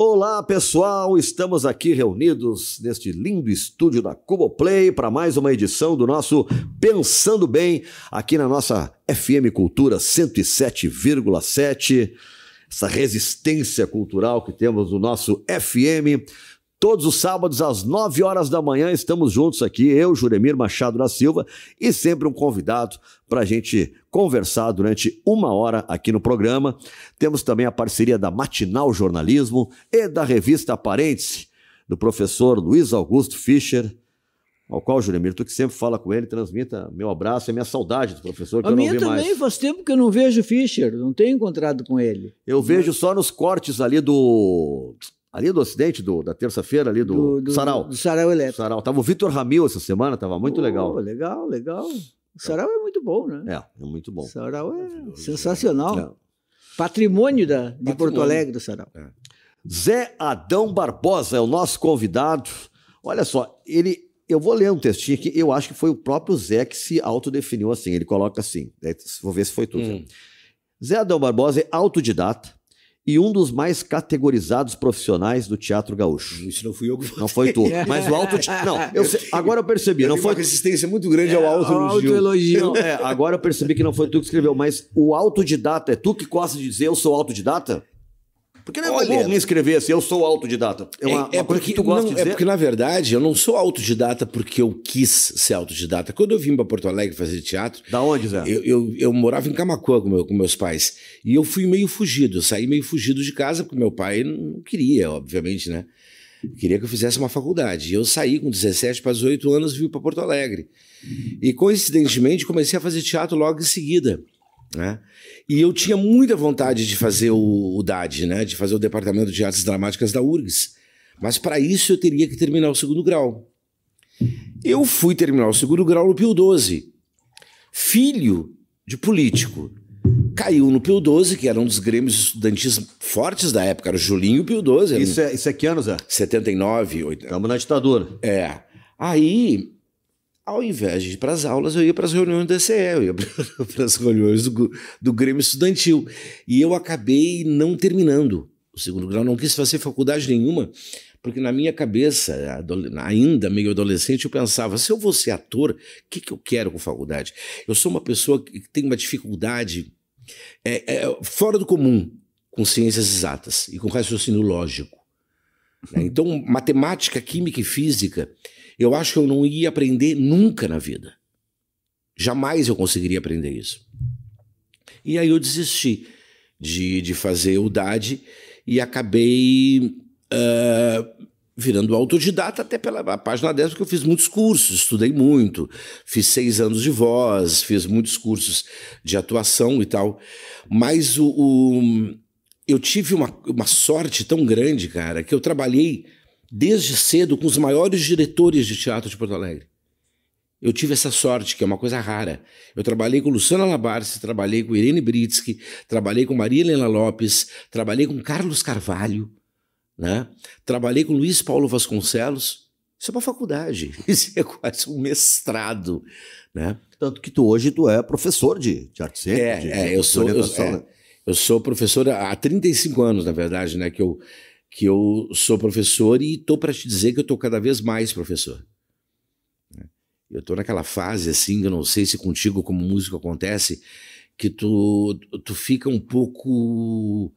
Olá pessoal, estamos aqui reunidos neste lindo estúdio da Cuboplay para mais uma edição do nosso Pensando Bem, aqui na nossa FM Cultura 107,7 essa resistência cultural que temos no nosso FM. Todos os sábados, às 9 horas da manhã, estamos juntos aqui, eu, Juremir Machado da Silva, e sempre um convidado para a gente conversar durante uma hora aqui no programa. Temos também a parceria da Matinal Jornalismo e da revista Aparente, do professor Luiz Augusto Fischer ao qual, Juremir, tu que sempre fala com ele, transmita meu abraço e minha saudade do professor, que a eu não vi mais. A minha também, faz tempo que eu não vejo Fischer, não tenho encontrado com ele. Eu Mas... vejo só nos cortes ali do ali do Ocidente, do, da terça-feira ali do, do, do, Sarau. Do Sarau Elétrico. Sarau. Tava o Vitor Ramil essa semana, tava muito oh, legal. Legal, legal. O é. Sarau é muito bom, né? É, é muito bom. O Sarau é sensacional. É. Patrimônio da, de Patrimônio. Porto Alegre do Sarau. É. Zé Adão Barbosa é o nosso convidado. Olha só, ele. Eu vou ler um textinho que eu acho que foi o próprio Zé que se autodefiniu assim. Ele coloca assim. É, vou ver se foi tudo. Hum. Zé Adão Barbosa é autodidata, e um dos mais categorizados profissionais do teatro gaúcho. Isso não fui eu que falei. Não foi tu. Mas o alto. Não, eu, agora eu percebi. Eu não foi uma resistência muito grande ao é, alto elogio. elogio. É, agora eu percebi que não foi tu que escreveu, mas o autodidata, é tu que gosta de dizer eu sou autodidata? Porque não é Olha, comum escrever assim, eu sou autodidata. É uma, é, é uma porque, que tu gosta não, de é dizer. É porque, na verdade, eu não sou autodidata porque eu quis ser autodidata. Quando eu vim para Porto Alegre fazer teatro... Da onde, Zé? Eu, eu, eu morava em Camacuã com, meu, com meus pais. E eu fui meio fugido, eu saí meio fugido de casa, porque meu pai não queria, obviamente, né? Queria que eu fizesse uma faculdade. E eu saí com 17 para 18 anos e vim para Porto Alegre. E coincidentemente comecei a fazer teatro logo em seguida. Né? E eu tinha muita vontade de fazer o, o DAD, né? de fazer o Departamento de Artes Dramáticas da URGS. Mas para isso eu teria que terminar o segundo grau. Eu fui terminar o segundo grau no Pio 12. Filho de político. Caiu no Pio 12, que era um dos grêmios estudantis fortes da época, era o Julinho Pio 12. Isso, um... é, isso é que anos, é? 79, 80. Estamos na ditadura. É. Aí ao invés de ir para as aulas, eu ia para as reuniões do DCE, eu ia para as reuniões do, do Grêmio Estudantil. E eu acabei não terminando o segundo grau, não quis fazer faculdade nenhuma, porque na minha cabeça, ainda meio adolescente, eu pensava: se eu vou ser ator, o que, que eu quero com faculdade? Eu sou uma pessoa que tem uma dificuldade é, é, fora do comum com ciências exatas e com raciocínio lógico. Né? Então, matemática, química e física eu acho que eu não ia aprender nunca na vida. Jamais eu conseguiria aprender isso. E aí eu desisti de, de fazer o DAD e acabei uh, virando autodidata até pela página 10, porque eu fiz muitos cursos, estudei muito, fiz seis anos de voz, fiz muitos cursos de atuação e tal. Mas o, o eu tive uma, uma sorte tão grande, cara, que eu trabalhei desde cedo com os maiores diretores de teatro de Porto Alegre. Eu tive essa sorte, que é uma coisa rara. Eu trabalhei com Luciana Labarce, trabalhei com Irene Britsky, trabalhei com Maria Helena Lopes, trabalhei com Carlos Carvalho, né? trabalhei com Luiz Paulo Vasconcelos. Isso é uma faculdade, isso é quase um mestrado, né? Tanto que tu hoje tu é professor de, de arte cênica. É, de, é, eu sou eu, né? é, eu, sou professor há 35 anos, na verdade, né? Que eu que eu sou professor e estou para te dizer que eu estou cada vez mais professor. Eu estou naquela fase assim, eu não sei se contigo como músico acontece, que tu, tu fica um pouco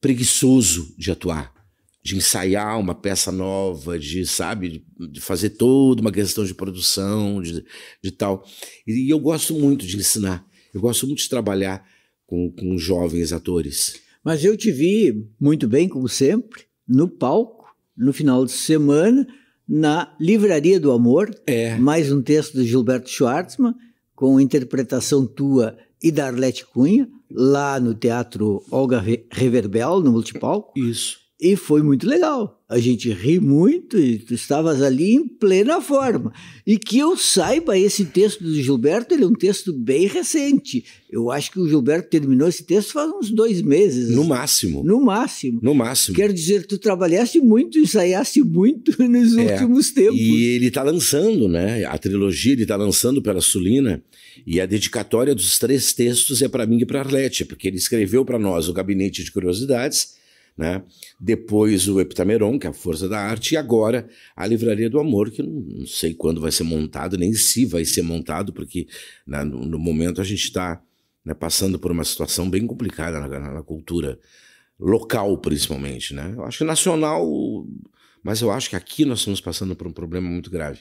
preguiçoso de atuar, de ensaiar uma peça nova, de, sabe, de fazer toda uma questão de produção, de, de tal. E, eu gosto muito de ensinar, eu gosto muito de trabalhar com, com jovens atores. Mas eu te vi muito bem, como sempre, no palco, no final de semana, na Livraria do Amor, é. mais um texto de Gilberto Schwartzman, com interpretação tua e da Arlete Cunha, lá no Teatro Olga Reverbel, no Multipalco. Isso. E foi muito legal a gente ri muito e tu estavas ali em plena forma. E que eu saiba, esse texto do Gilberto, ele é um texto bem recente. Eu acho que o Gilberto terminou esse texto faz uns dois meses. No máximo. No máximo. No máximo. Quero dizer, tu trabalhaste muito, ensaiaste muito nos é, últimos tempos. E ele está lançando, né? A trilogia ele está lançando pela Sulina e a dedicatória dos três textos é para mim e para Arlete, porque ele escreveu para nós o Gabinete de Curiosidades, né? depois o Epitameron, que é a Força da Arte, e agora a Livraria do Amor, que não sei quando vai ser montado, nem se vai ser montado, porque né, no, no, momento a gente está né, passando por uma situação bem complicada na, na, na cultura local, principalmente. Né? Eu acho que nacional mas eu acho que aqui nós estamos passando por um problema muito grave.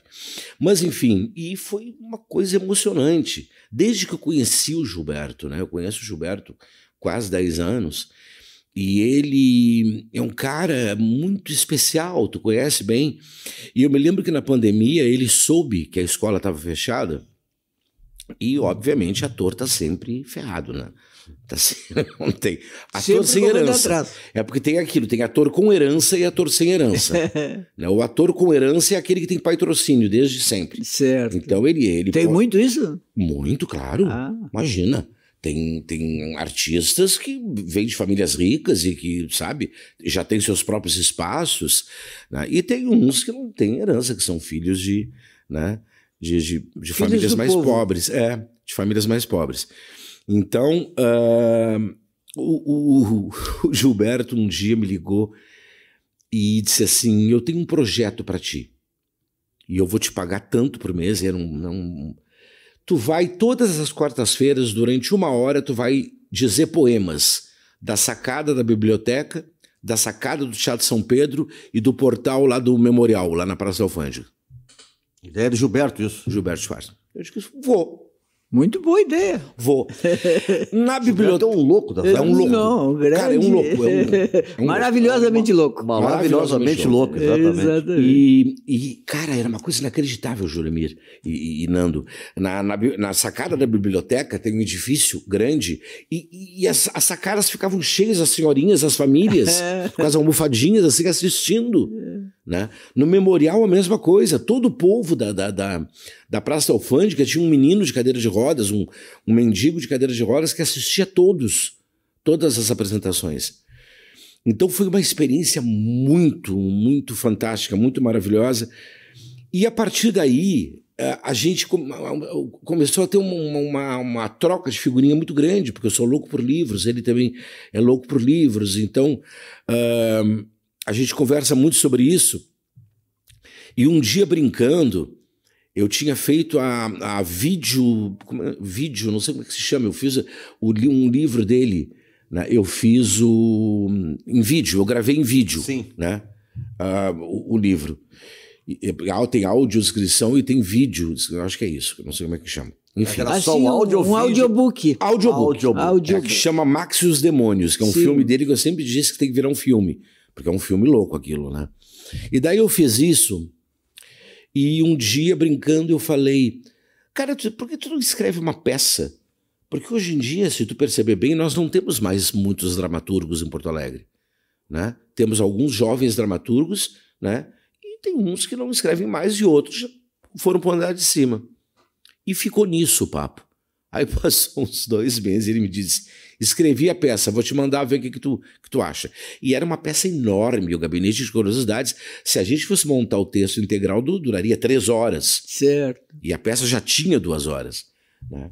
Mas enfim, e foi uma coisa emocionante. Desde que eu conheci o Gilberto, né? Eu conheço o Gilberto quase 10 anos, e ele é um cara muito especial, tu conhece bem. E eu me lembro que na pandemia ele soube que a escola estava fechada. E, obviamente, ator tá sempre ferrado, né? Tá sempre, não tem. Ator sempre sem herança. É porque tem aquilo, tem ator com herança e ator sem herança. né? O ator com herança é aquele que tem patrocínio desde sempre. Certo. Então ele. ele tem pode... muito isso? Muito, claro. Ah. Imagina. Tem, tem artistas que vêm de famílias ricas e que, sabe, já têm seus próprios espaços. Né? E tem uns que não têm herança, que são filhos de, né, de, de, de famílias mais povo. pobres. É, de famílias mais pobres. Então, uh, o, o, o Gilberto um dia me ligou e disse assim: Eu tenho um projeto para ti. E eu vou te pagar tanto por mês. Era um, um tu vai todas as quartas-feiras, durante uma hora, tu vai dizer poemas da sacada da biblioteca, da sacada do Teatro São Pedro e do portal lá do Memorial, lá na Praça da Alfândega. Ideia de Gilberto, isso. Gilberto Schwartz. Eu disse, vou. Muito boa ideia. Vou. Na biblioteca. É um louco, tá? É um louco. Não, grande. Cara, é um louco. É um, é um Maravilhosamente louco. louco. Maravilhosamente, louco, exatamente. exatamente. E, e, cara, era uma coisa inacreditável, Juremir e, e Nando. Na, na, na, sacada da biblioteca tem um edifício grande e, e as, as, sacadas ficavam cheias, as senhorinhas, as famílias, é. com as almofadinhas, assim, assistindo. É. Né? No memorial, a mesma coisa. Todo o povo da, da, da, da Praça da Alfândega tinha um menino de cadeira de rodas, um, um mendigo de cadeira de rodas que assistia todos, todas as apresentações. Então foi uma experiência muito, muito fantástica, muito maravilhosa. E a partir daí, a gente começou a ter uma, uma, uma, troca de figurinha muito grande, porque eu sou louco por livros, ele também é louco por livros, então uh, a gente conversa muito sobre isso. E um dia brincando, eu tinha feito a, a vídeo, é, vídeo, não sei como é que se chama, eu fiz o, um livro dele, né? eu fiz o em vídeo, eu gravei em vídeo, Sim. né? Uh, o, o, livro. E, ah, tem áudio descrição e tem vídeo, acho que é isso, não sei como é que chama. Enfim, era assim, só assim, um, um audiobook. Audiobook. audiobook. audiobook. É, que chama Max e os Demônios, que é um Sim. filme dele que eu sempre disse que tem que virar um filme. Porque é um filme louco aquilo, né? E daí eu fiz isso. E um dia, brincando, eu falei: Cara, tu, por que tu não escreve uma peça? Porque hoje em dia, se tu perceber bem, nós não temos mais muitos dramaturgos em Porto Alegre. Né? Temos alguns jovens dramaturgos, né? e tem uns que não escrevem mais e outros foram para o andar de cima. E ficou nisso o papo. Aí passou uns dois meses e ele me disse: escrevi a peça, vou te mandar ver o que, que, tu, que tu acha. E era uma peça enorme, o Gabinete de Curiosidades. Se a gente fosse montar o texto integral, duraria três horas. Certo. E a peça já tinha duas horas. Né?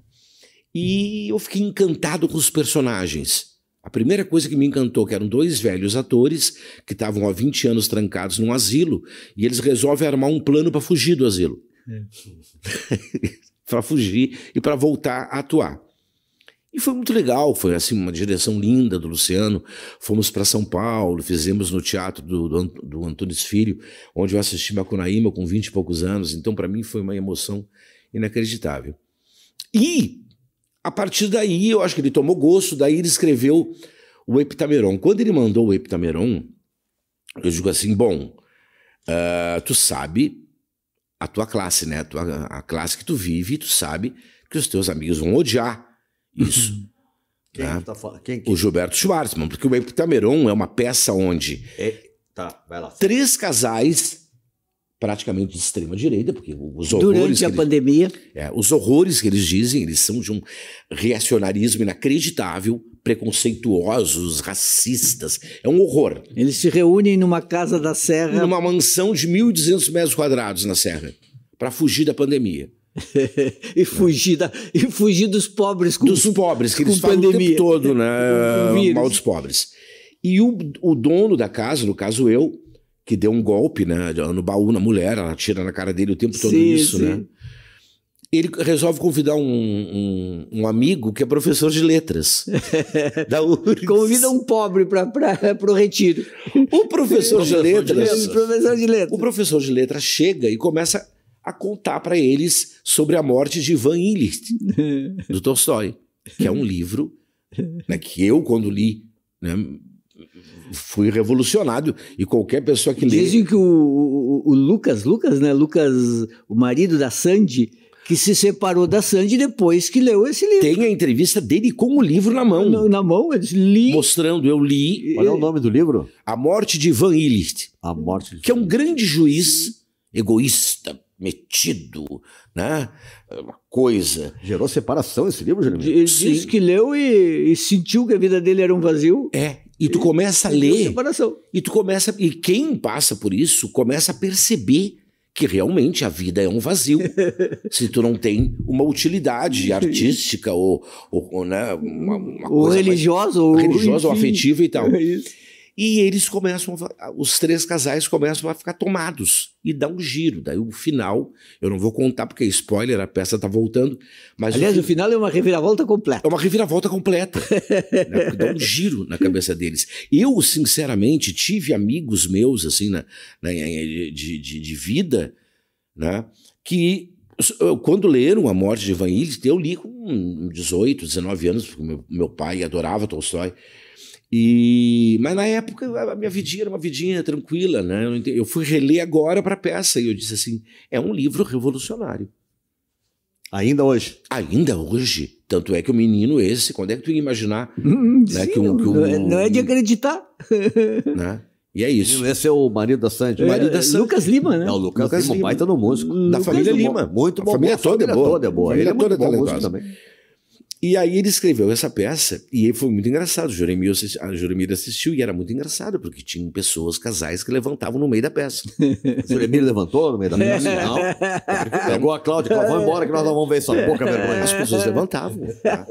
E eu fiquei encantado com os personagens. A primeira coisa que me encantou que eram dois velhos atores que estavam há 20 anos trancados num asilo e eles resolvem armar um plano para fugir do asilo. É. para fugir e para voltar a atuar. E foi muito legal, foi assim uma direção linda do Luciano. Fomos para São Paulo, fizemos no teatro do, do, do Antunes Filho, onde eu assisti Macunaíma com 20 e poucos anos. Então, para mim, foi uma emoção inacreditável. E, a partir daí, eu acho que ele tomou gosto, daí ele escreveu o Epitameron. Quando ele mandou o Epitameron, eu digo assim: bom, uh, tu sabe a tua classe, né? A, tua, a classe que tu vive tu sabe que os teus amigos vão odiar uhum. isso. Quem né? tá falando? Quem, quem? O Gilberto Schwartzman, porque o Epitameron é uma peça onde. É, tá, vai lá. Três casais praticamente de extrema direita, porque os horrores durante a eles, pandemia, é, os horrores que eles dizem, eles são de um reacionarismo inacreditável, preconceituosos, racistas. É um horror. Eles se reúnem numa casa da Serra. Numa mansão de 1.200 metros quadrados na Serra, para fugir da pandemia. e, fugir da, e fugir dos pobres com Dos pobres, que eles falam pandemia. o tempo todo, né? o é, Mal dos pobres. E o, o dono da casa, no caso eu, que deu um golpe né, no baú na mulher, ela tira na cara dele o tempo todo sim, isso, né? sim. né? ele resolve convidar um, um, um, amigo que é professor de letras da URGS. Convida um pobre para o retiro. O professor de letras. O professor de letras. O professor de letras chega e começa a contar para eles sobre a morte de Ivan Illich, do Tolstói, que é um livro né, que eu, quando li, né, fui revolucionado e qualquer pessoa que lê. Dizem que o, o, o Lucas, Lucas, né? Lucas, o marido da Sandy que se separou da Sandy depois que leu esse livro. Tem a entrevista dele com o livro na mão. Na, na mão, ele li. Mostrando, eu li. Qual é o nome do livro? A Morte de Van Illich. A Morte de Que é um grande juiz egoísta, metido, né? É uma coisa. Gerou separação esse livro, Jeremias? Ele disse que leu e, e, sentiu que a vida dele era um vazio. É. E tu começa a ler. Separação. E tu começa. E quem passa por isso começa a perceber que realmente a vida é um vazio. se tu não tem uma utilidade artística ou, ou, ou né, uma, uma ou religiosa, mais, ou, religiosa ou afetiva e tal. É isso. E eles começam, os três casais começam a ficar tomados e dá um giro. Daí o final, eu não vou contar porque é spoiler, a peça tá voltando. Mas Aliás, o, final é uma reviravolta completa. É uma reviravolta completa. né? Dá um giro na cabeça deles. Eu, sinceramente, tive amigos meus, assim, na, na de, de, de, vida, né? que quando leram A Morte de Van Illes, eu li com 18, 19 anos, porque meu, meu pai adorava Tolstói. E, mas na época a minha vidinha era uma vidinha tranquila, né? Eu fui reler agora para a peça e eu disse assim: é um livro revolucionário. Ainda hoje? Ainda hoje. Tanto é que o menino esse, quando é que tu ia imaginar? Hum, né, sim, que um, que um, não, é, não, é, de acreditar. Né? E é isso. Esse é o marido da Sandy. É, marido da é, é, Sandy. Lucas Lima, né? É o Lucas, Lucas Lima, Lima. É baita no músico. Da família Lima. Muito bom. A família, Toda, a família é toda é boa. Toda é boa. Ele é muito bom músico também. E aí ele escreveu essa peça e foi muito engraçado. a Joremir assistiu e era muito engraçado, porque tinha pessoas, casais, que levantavam no meio da peça. Joremir levantou no meio da peça? Não. Pegou a Cláudia, falou, vamos embora que nós não vamos ver só. boca é. vergonha. As pessoas levantavam. Tá?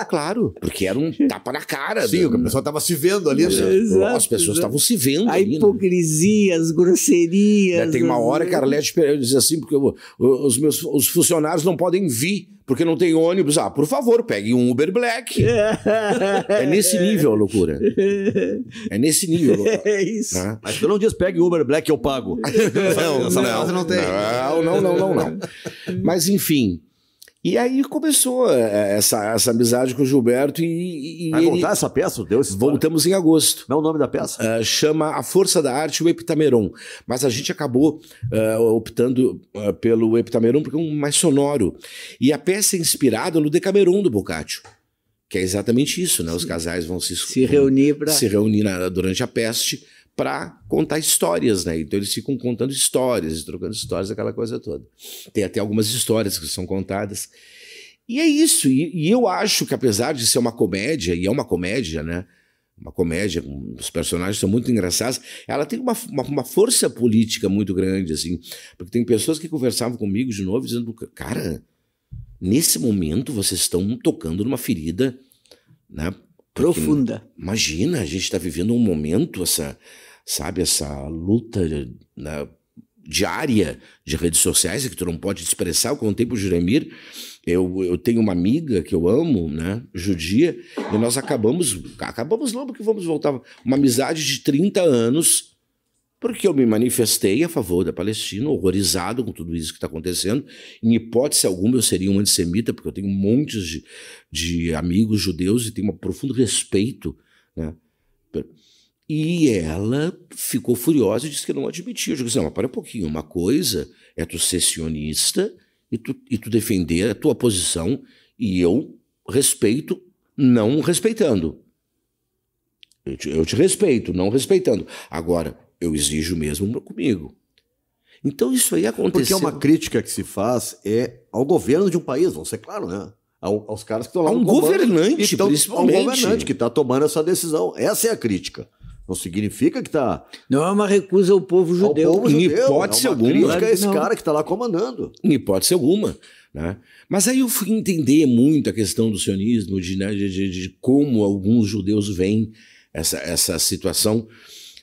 É claro, porque era um tapa na cara. Sim, né? o pessoal estava se vendo ali. Exato, né? as pessoas estavam se vendo A ali, né? hipocrisia, as grosserias. Né, tem uma hora que a Arlete diz assim, porque eu, os meus os funcionários não podem vir porque não tem ônibus. Ah, por favor, pegue um Uber Black. é nesse nível a loucura. É nesse nível. é isso. Né? Mas tu não diz pegue Uber Black, eu pago. não, não, é não, não, não, não, não, não. Mas enfim. E aí começou é, essa, essa amizade com o Gilberto e. e Vai voltar essa peça? Deus Voltamos em agosto. Não é o nome da peça? Uh, chama A Força da Arte o Epitameron. Mas a gente acabou uh, optando uh, pelo Epitameron porque é um mais sonoro. E a peça é inspirada no Decameron do Boccaccio. Que é exatamente isso, né? Os casais vão se, se reunir, pra... se reunir na, durante a peste para contar histórias, né? Então eles ficam contando histórias, trocando histórias, aquela coisa toda. Tem até algumas histórias que são contadas. E é isso. E, e eu acho que apesar de ser uma comédia, e é uma comédia, né? Uma comédia, os personagens são muito engraçados. Ela tem uma, uma, uma força política muito grande, assim. Porque tem pessoas que conversavam comigo de novo, dizendo, cara, nesse momento vocês estão tocando numa ferida né, Profunda. Porque, imagina, a gente está vivendo um momento, essa, sabe, essa luta na, né, diária de redes sociais, que tu não pode expressar. Eu contei o Juremir, eu, eu tenho uma amiga que eu amo, né, judia, e nós acabamos, acabamos logo que vamos voltar, uma amizade de 30 anos, porque eu me manifestei a favor da Palestina, horrorizado com tudo isso que está acontecendo. Em hipótese alguma, eu seria um antissemita, porque eu tenho montes de, de amigos judeus e tenho um profundo respeito. Né? E ela ficou furiosa e disse que não admitia. Eu disse: assim, não, mas para um pouquinho, uma coisa é tu ser sionista e tu, e tu defender a tua posição, e eu respeito, não respeitando. Eu te, eu te respeito, não respeitando. Agora, eu exijo mesmo comigo. Então isso aí aconteceu. Porque é uma crítica que se faz é ao governo de um país, vamos ser claro, né? Ao, aos caras que estão lá. A um governante, principalmente. governante que está tomando essa decisão. Essa é a crítica. Não significa que está. Não é uma recusa ao povo judeu. Ao povo judeu em hipótese é uma alguma. Crítica esse não. cara que está lá comandando. Em hipótese alguma. Né? Mas aí eu fui entender muito a questão do sionismo, de, né, de, de, de como alguns judeus veem essa, essa situação.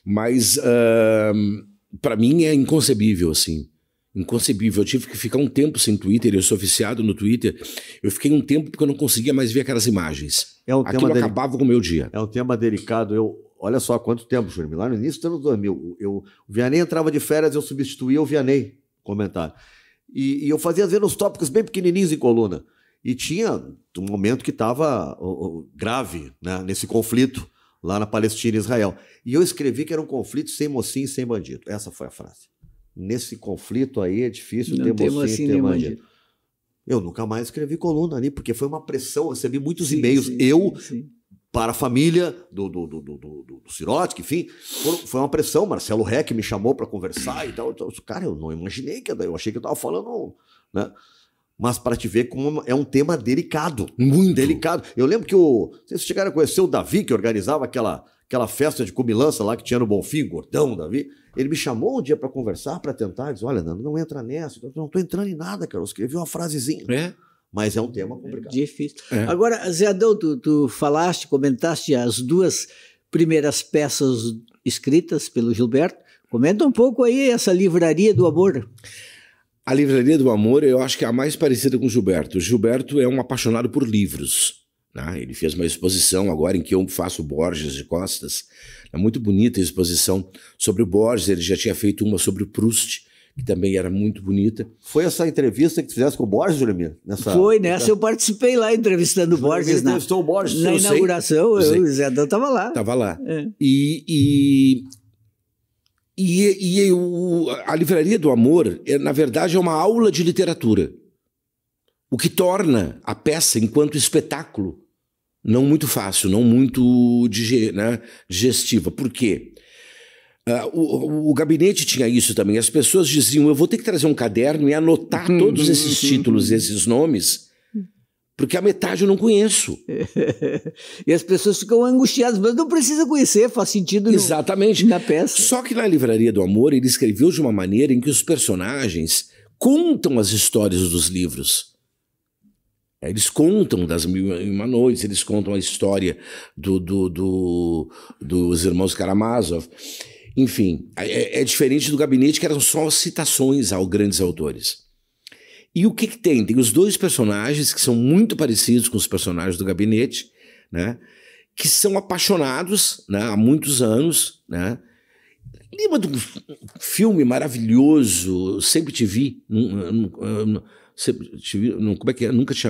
Mas uh, para mim é inconcebível, assim. Inconcebível. Eu tive que ficar um tempo sem Twitter, eu sou viciado no Twitter. Eu fiquei um tempo porque eu não conseguia mais ver aquelas imagens. É um Aquilo tema acabava com o meu dia. É um tema delicado. Eu, olha só quanto tempo, Júlio, Lá no início do ano 2000, eu, o Vianney entrava de férias, eu substituía o Vianney, comentário. E, e eu fazia, às vezes, uns tópicos bem pequenininhos em coluna. E tinha um momento que estava grave né, nesse conflito lá na Palestina e Israel. E eu escrevi que era um conflito sem mocinho e sem bandido. Essa foi a frase. Nesse conflito aí é difícil Não ter mocinho, mocinho e ter bandido. bandido. Eu nunca mais escrevi coluna ali, porque foi uma pressão. Eu recebi muitos e-mails. eu, sim, sim. para a família do, do, do, do, do, do Sirotsky, enfim, foi uma pressão. Marcelo Reck me chamou para conversar e tal, e tal. Cara, eu não imaginei que eu achei que eu estava falando. Né? mas para te ver como é um tema delicado. Muito. Delicado. Eu lembro que o. Vocês chegaram a conhecer o Davi, que organizava aquela, aquela festa de comilança lá que tinha no Bonfim, gordão, Davi. Ele me chamou um dia para conversar, para tentar. Disse: Olha, Nando, não entra nessa. Eu não tô entrando em nada, cara. Eu escrevi uma frasezinha. É. Mas é um tema complicado. É difícil. É. Agora, Zé Adão, tu, tu falaste, comentaste as duas primeiras peças escritas pelo Gilberto. Comenta um pouco aí essa livraria do amor. A Livraria do Amor eu acho que é a mais parecida com Gilberto. Gilberto é um apaixonado por livros. Né? Ele fez uma exposição agora em que eu faço Borges de Costas. É muito bonita a exposição sobre o Borges. Ele já tinha feito uma sobre o Proust que também era muito bonita. Foi essa entrevista que tu fizeste com o Borges, Jeremi? Nessa... Foi, nessa eu participei lá entrevistando o Borges. Ele na, o Borges. Na eu inauguração, sei, eu, o Zé Dan estava lá. Estava lá. É. E, e e, e a Livraria do Amor, é, na verdade, é uma aula de literatura, o que torna a peça, enquanto espetáculo, não muito fácil, não muito né, digestiva. Por quê? Uh, o, o, gabinete tinha isso também. As pessoas diziam: eu vou ter que trazer um caderno e anotar uhum. todos esses títulos, esses nomes, porque a metade eu não conheço. e as pessoas ficam angustiadas, mas não precisa conhecer, faz sentido Exatamente. na peça. Só que na Livraria do Amor ele escreveu de uma maneira em que os personagens contam as histórias dos livros. Eles contam das Mil e Uma Noites, eles contam a história do, do, do dos irmãos Karamazov. Enfim, é, é diferente do gabinete que eram só citações a grandes autores. E o que, que tem? Tem os dois personagens que são muito parecidos com os personagens do gabinete, né? Que são apaixonados né? há muitos anos, né? Lembra de um filme maravilhoso, Sempre Te Vi, num, num, num, sempre te vi como é que é? Nunca te,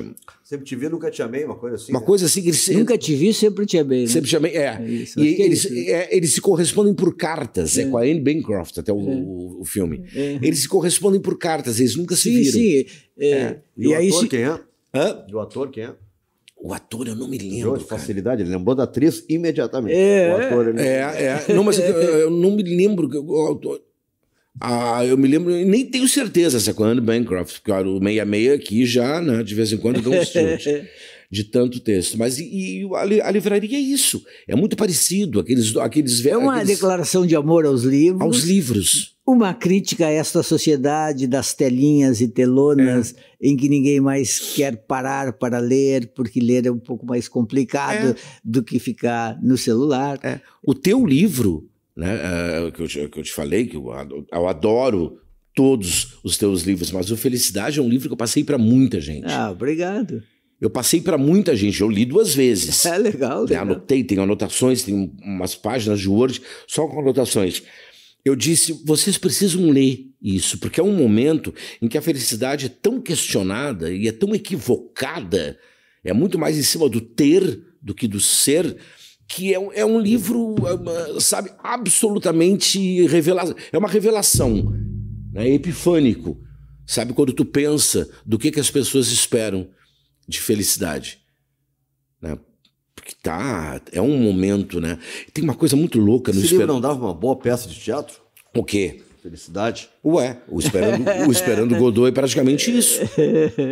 Sempre te vi, nunca te amei, uma coisa assim. Uma né? coisa assim que eles. Nunca te vi, sempre te amei. Né? Sempre te amei, é. é isso, e é eles, é, eles se correspondem por cartas, é, é com a Anne Bancroft até o, é. o, o filme. É. Eles se correspondem por cartas, eles nunca se sim, viram. Sim, sim. E, e, o aí ator se... quem é? Hã? E o ator quem é? O ator, eu não me lembro. De facilidade, ele lembrou da atriz imediatamente. É, o ator, ele... é, é. Não, mas eu, eu não me lembro. O autor. Ah, eu me lembro, nem tenho certeza se é com Anne Bancroft, porque claro, o 66 aqui já, né, de vez em quando, dá uns de tanto texto. Mas e, e a, a, livraria é isso. É muito parecido. Aqueles, aqueles É uma aqueles... declaração de amor aos livros. Aos livros. Uma crítica a esta sociedade das telinhas e telonas é. em que ninguém mais quer parar para ler, porque ler é um pouco mais complicado é. do que ficar no celular. É. O teu livro né? É, é que, eu, é que eu te falei, que eu adoro, eu adoro todos os teus livros, mas o Felicidade é um livro que eu passei para muita gente. Ah, obrigado. Eu passei para muita gente, eu li duas vezes. É legal, né, legal. Anotei, tem anotações, tem umas páginas de Word só com anotações. Eu disse, vocês precisam ler isso, porque é um momento em que a felicidade é tão questionada e é tão equivocada, é muito mais em cima do ter do que do ser que é um, é um livro, é sabe, absolutamente revelado É uma revelação, né? epifânico. Sabe, quando tu pensa do que, que as pessoas esperam de felicidade. Né? Porque tá, é um momento, né? Tem uma coisa muito louca no Esse esperança. não dava uma boa peça de teatro? O quê? Felicidade? Ué, o Esperando, o esperando Godot é praticamente isso.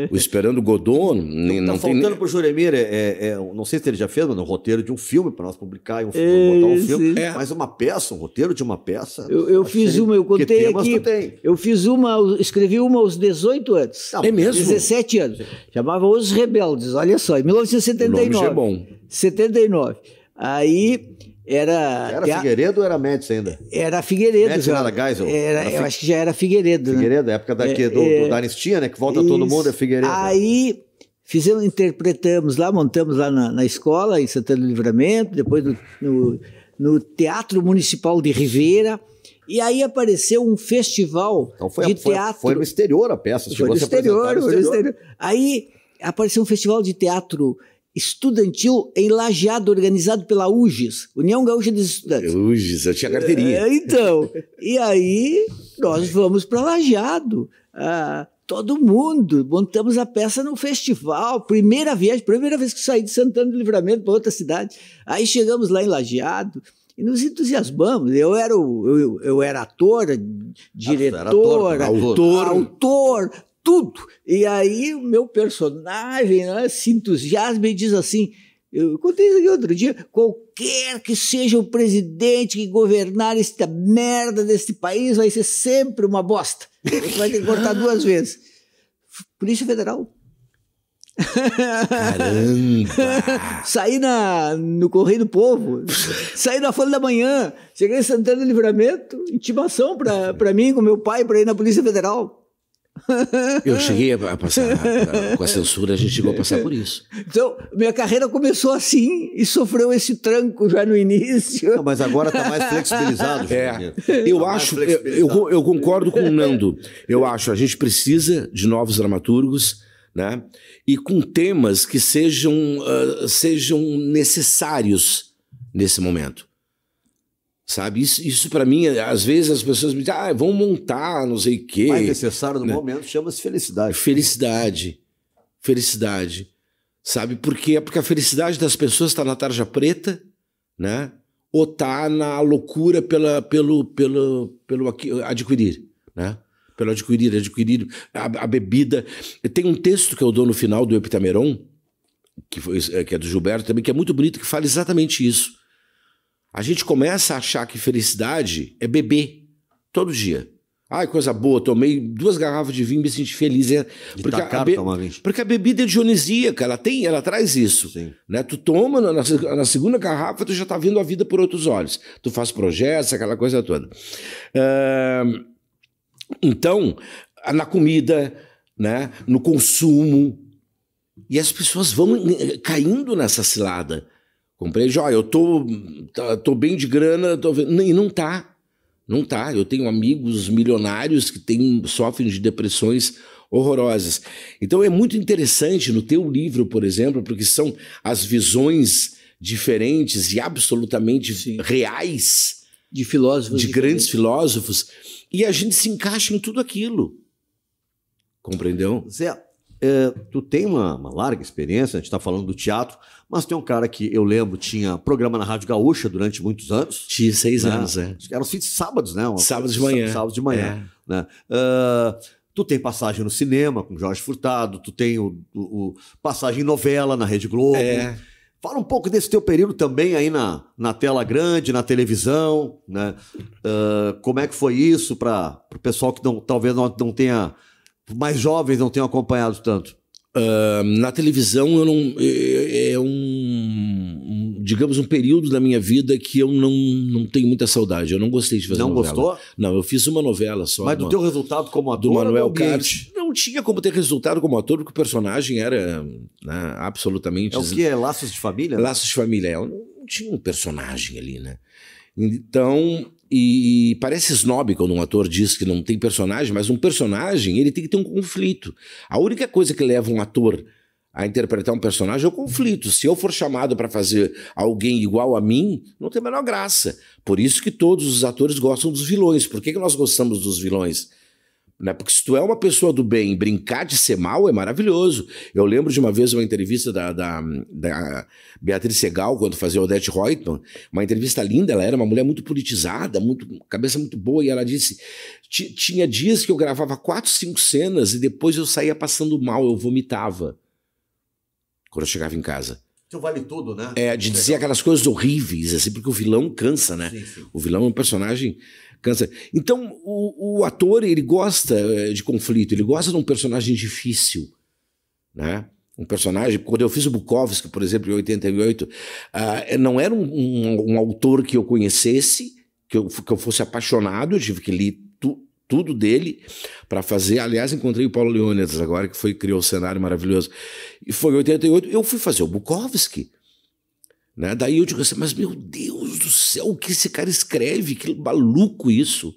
O Esperando Godot nem, tá não faltando tem... pro Juremir, é, é, é não sei se ele já fez, mas o roteiro de um filme para nós publicar, um botar um filme, é. mas uma peça, um roteiro de uma peça. Eu, eu fiz uma, eu contei aqui, eu fiz uma, escrevi uma aos 18 anos. Ah, é mesmo? 17 anos. Chamava Os Rebeldes, olha só, em 1979. O nome é bom. 79. Aí era. Era Figueiredo ou era Médici ainda? Era Figueiredo. Médici era Geisel? Era, era, eu acho que já era Figueiredo. Né? Figueiredo, né? época daqui, é, do, do, é, da anistia, né? Que volta isso. todo mundo, é Figueiredo. Aí fizemos, interpretamos lá, montamos lá na, na escola, em Santana do Livramento, depois no, no, no Teatro Municipal de Ribeira. E aí apareceu um festival então foi, de foi, teatro. Foi no exterior a peça, foi no exterior, no exterior. Aí apareceu um festival de teatro estudantil é em Lajeado, organizado pela UGES, União Gaúcha dos Estudantes. UGES, eu tinha carteirinha. É, então, e aí nós vamos para Lajeado. Ah, todo mundo, montamos a peça no festival, primeira viagem, primeira vez que saí de Santana do Livramento para outra cidade. Aí chegamos lá em Lajeado, e nos entusiasmamos. Eu era, o, eu, eu era ator, diretor, ah, era ator, autor. autor, tudo. E aí o meu personagem né, se entusiasma e diz assim: eu contei isso aqui outro dia. Qualquer que seja o presidente que governar esta merda deste país vai ser sempre uma bosta. vai ter que cortar duas vezes. Polícia Federal. Caramba! saí na, no Correio do Povo, saí na Folha da Manhã, cheguei em Santana do Livramento, intimação para mim, com meu pai, para ir na Polícia Federal. Eu cheguei a passar com a censura, a gente chegou a passar por isso. Então, minha carreira começou assim e sofreu esse tranco já no início. Não, mas agora está mais flexibilizado. É. Eu tá acho, eu, eu, eu, concordo com o Nando. Eu acho a gente precisa de novos dramaturgos, né? E com temas que sejam, uh, sejam necessários nesse momento. Sabe, isso, isso para mim, às vezes as pessoas me dizem, ah, vão montar, não sei o quê. Mais necessário no né? momento chama-se felicidade. Felicidade. Felicidade. Sabe, porque, porque a felicidade das pessoas está na tarja preta, né? Ou tá na loucura pela, pelo, pelo, pelo adquirir, né? Pelo adquirir, adquirir a, a bebida. Tem um texto que eu dou no final do Epitameron, que, foi, é, que é do Gilberto também, que é muito bonito, que fala exatamente isso a gente começa a achar que felicidade é beber todo dia. Ai, coisa boa, tomei duas garrafas de vinho e me senti feliz. É. porque, tá caro a be... tomar vinho. porque a bebida é dionisíaca, ela tem, ela traz isso. Né? Tu toma, na, na, segunda garrafa, tu já tá vendo a vida por outros olhos. Tu faz projetos, aquela coisa toda. Uh, então, na comida, né? no consumo. E as pessoas vão eh, caindo nessa cilada. Comprei, ó, eu tô, tá, tô bem de grana, tô... e não tá. Não tá. Eu tenho amigos milionários que tem, sofrem de depressões horrorosas. Então é muito interessante no teu livro, por exemplo, porque são as visões diferentes e absolutamente Sim. reais de filósofos, de grandes filósofos, e a gente se encaixa em tudo aquilo. Compreendeu? Zé, é, tu tem uma, uma larga experiência, a gente está falando do teatro, mas tem um cara que eu lembro, tinha programa na Rádio Gaúcha durante muitos anos. Tinha seis né? anos, é. Eram os fins de sábados, né? sábados de manhã. Assim, sábados de manhã. É. Né? Uh, Tu tem passagem no cinema com Jorge Furtado, tu tem o, o, o passagem em novela na Rede Globo. É. Fala um pouco desse teu período também aí na, na tela grande, na televisão, né? Uh, como é que foi isso para o pessoal que não, talvez não, não tenha, mais jovens não tenham acompanhado tanto? Uh, na televisão eu não é, é, é, um, um, digamos um período da minha vida que eu não, não tenho muita saudade eu não gostei de fazer não novela. gostou não eu fiz uma novela só mas do uma, teu resultado como ator do Manuel Carlos não tinha como ter resultado como ator porque o personagem era né, absolutamente é o que é laços de família laços de família é, eu não tinha um personagem ali né então e, parece snob quando um ator diz que não tem personagem, mas um personagem ele tem que ter um conflito. A única coisa que leva um ator a interpretar um personagem é o conflito. Se eu for chamado para fazer alguém igual a mim, não tem a menor graça. Por isso que todos os atores gostam dos vilões. Por que, que nós gostamos dos vilões? Né? Porque se tu é uma pessoa do bem brincar de ser mal é maravilhoso. Eu lembro de uma vez uma entrevista da, da, da Beatriz Segal, quando fazia Odete Reutemann, uma entrevista linda, ela era uma mulher muito politizada, muito cabeça muito boa, e ela disse: tinha dias que eu gravava quatro, cinco cenas e depois eu saía passando mal, eu vomitava quando eu chegava em casa. Que vale tudo, né? É, de dizer aquelas coisas horríveis, assim, porque o vilão cansa, né? Sim, sim. O vilão é um personagem Câncer. Então, o, o, ator, ele gosta eh, de conflito, ele gosta de um personagem difícil, né? Um personagem, quando eu fiz o Bukowski, por exemplo, em 88, uh, ah, não era um, um, um, autor que eu conhecesse, que eu, que eu fosse apaixonado, eu tive que ler tu, tudo dele para fazer. Aliás, encontrei o Paulo Leônidas agora, que foi criou o um cenário maravilhoso. E foi em 88, eu fui fazer o Bukowski. Né? Daí eu digo assim, mas meu Deus do céu, o que esse cara escreve? Que maluco isso!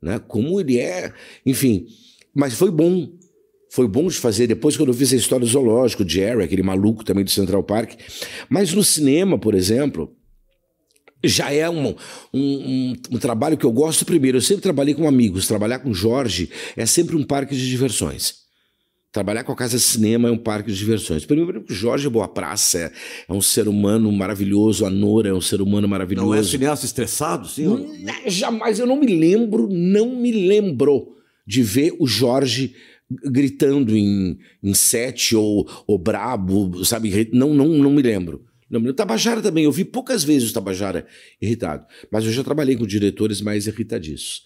Né? Como ele é. Enfim, mas foi bom. Foi bom de fazer depois quando eu fiz a história do zoológico de Harry, aquele maluco também do Central Park. Mas no cinema, por exemplo, já é um, um, um, um, trabalho que eu gosto primeiro. Eu sempre trabalhei com amigos. Trabalhar com Jorge é sempre um parque de diversões. Trabalhar com a Casa Cinema é um parque de diversões. Primeiro, porque Jorge Boa Praça é, é, um ser humano maravilhoso, a Nora é um ser humano maravilhoso. Não é cineasta estressado, sim? Não, né, jamais, eu não me lembro, não me lembro de ver o Jorge gritando em, em sete ou, ou brabo, sabe? Não, não, não me lembro. Não, o Tabajara também, eu vi poucas vezes o Tabajara irritado, mas eu já trabalhei com diretores mais irritadiços.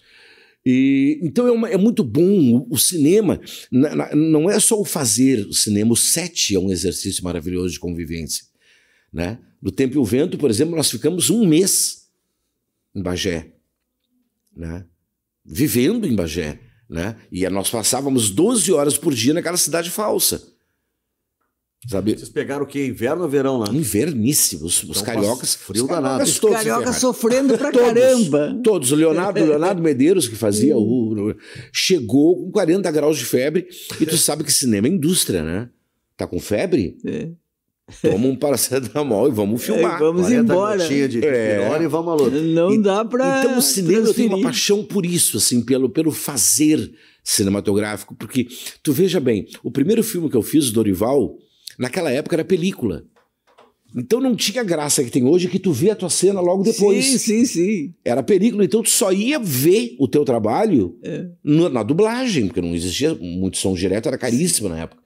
E, então é, uma, é, muito bom o, o cinema. Na, na, não é só o fazer o cinema, o set é um exercício maravilhoso de convivência. Né? No Tempo e o Vento, por exemplo, nós ficamos um mês em Bagé, né? vivendo em Bagé. Né? E nós passávamos 12 horas por dia naquela cidade falsa. Sabe? Vocês pegaram o quê? Inverno ou verão lá? Inverníssimo. Os, então, os cariocas. Frio os danado. Os cariocas sofrendo pra todos, caramba. Todos. O Leonardo, Leonardo Medeiros, que fazia o. Chegou com 40 graus de febre. E tu sabe que cinema é indústria, né? Tá com febre? É. Toma um paracetamol e vamos é, filmar. É, vamos embora. De, de é. hora e vamos à luta. Não e, dá pra. Então o cinema tem uma paixão por isso, assim, pelo, pelo fazer cinematográfico. Porque tu veja bem, o primeiro filme que eu fiz, Dorival Naquela época era película. Então não tinha graça que tem hoje que tu vê a tua cena logo depois. Sim, sim, sim. Era película, então tu só ia ver o teu trabalho é. na, na, dublagem, porque não existia muito som direto, era caríssimo na época.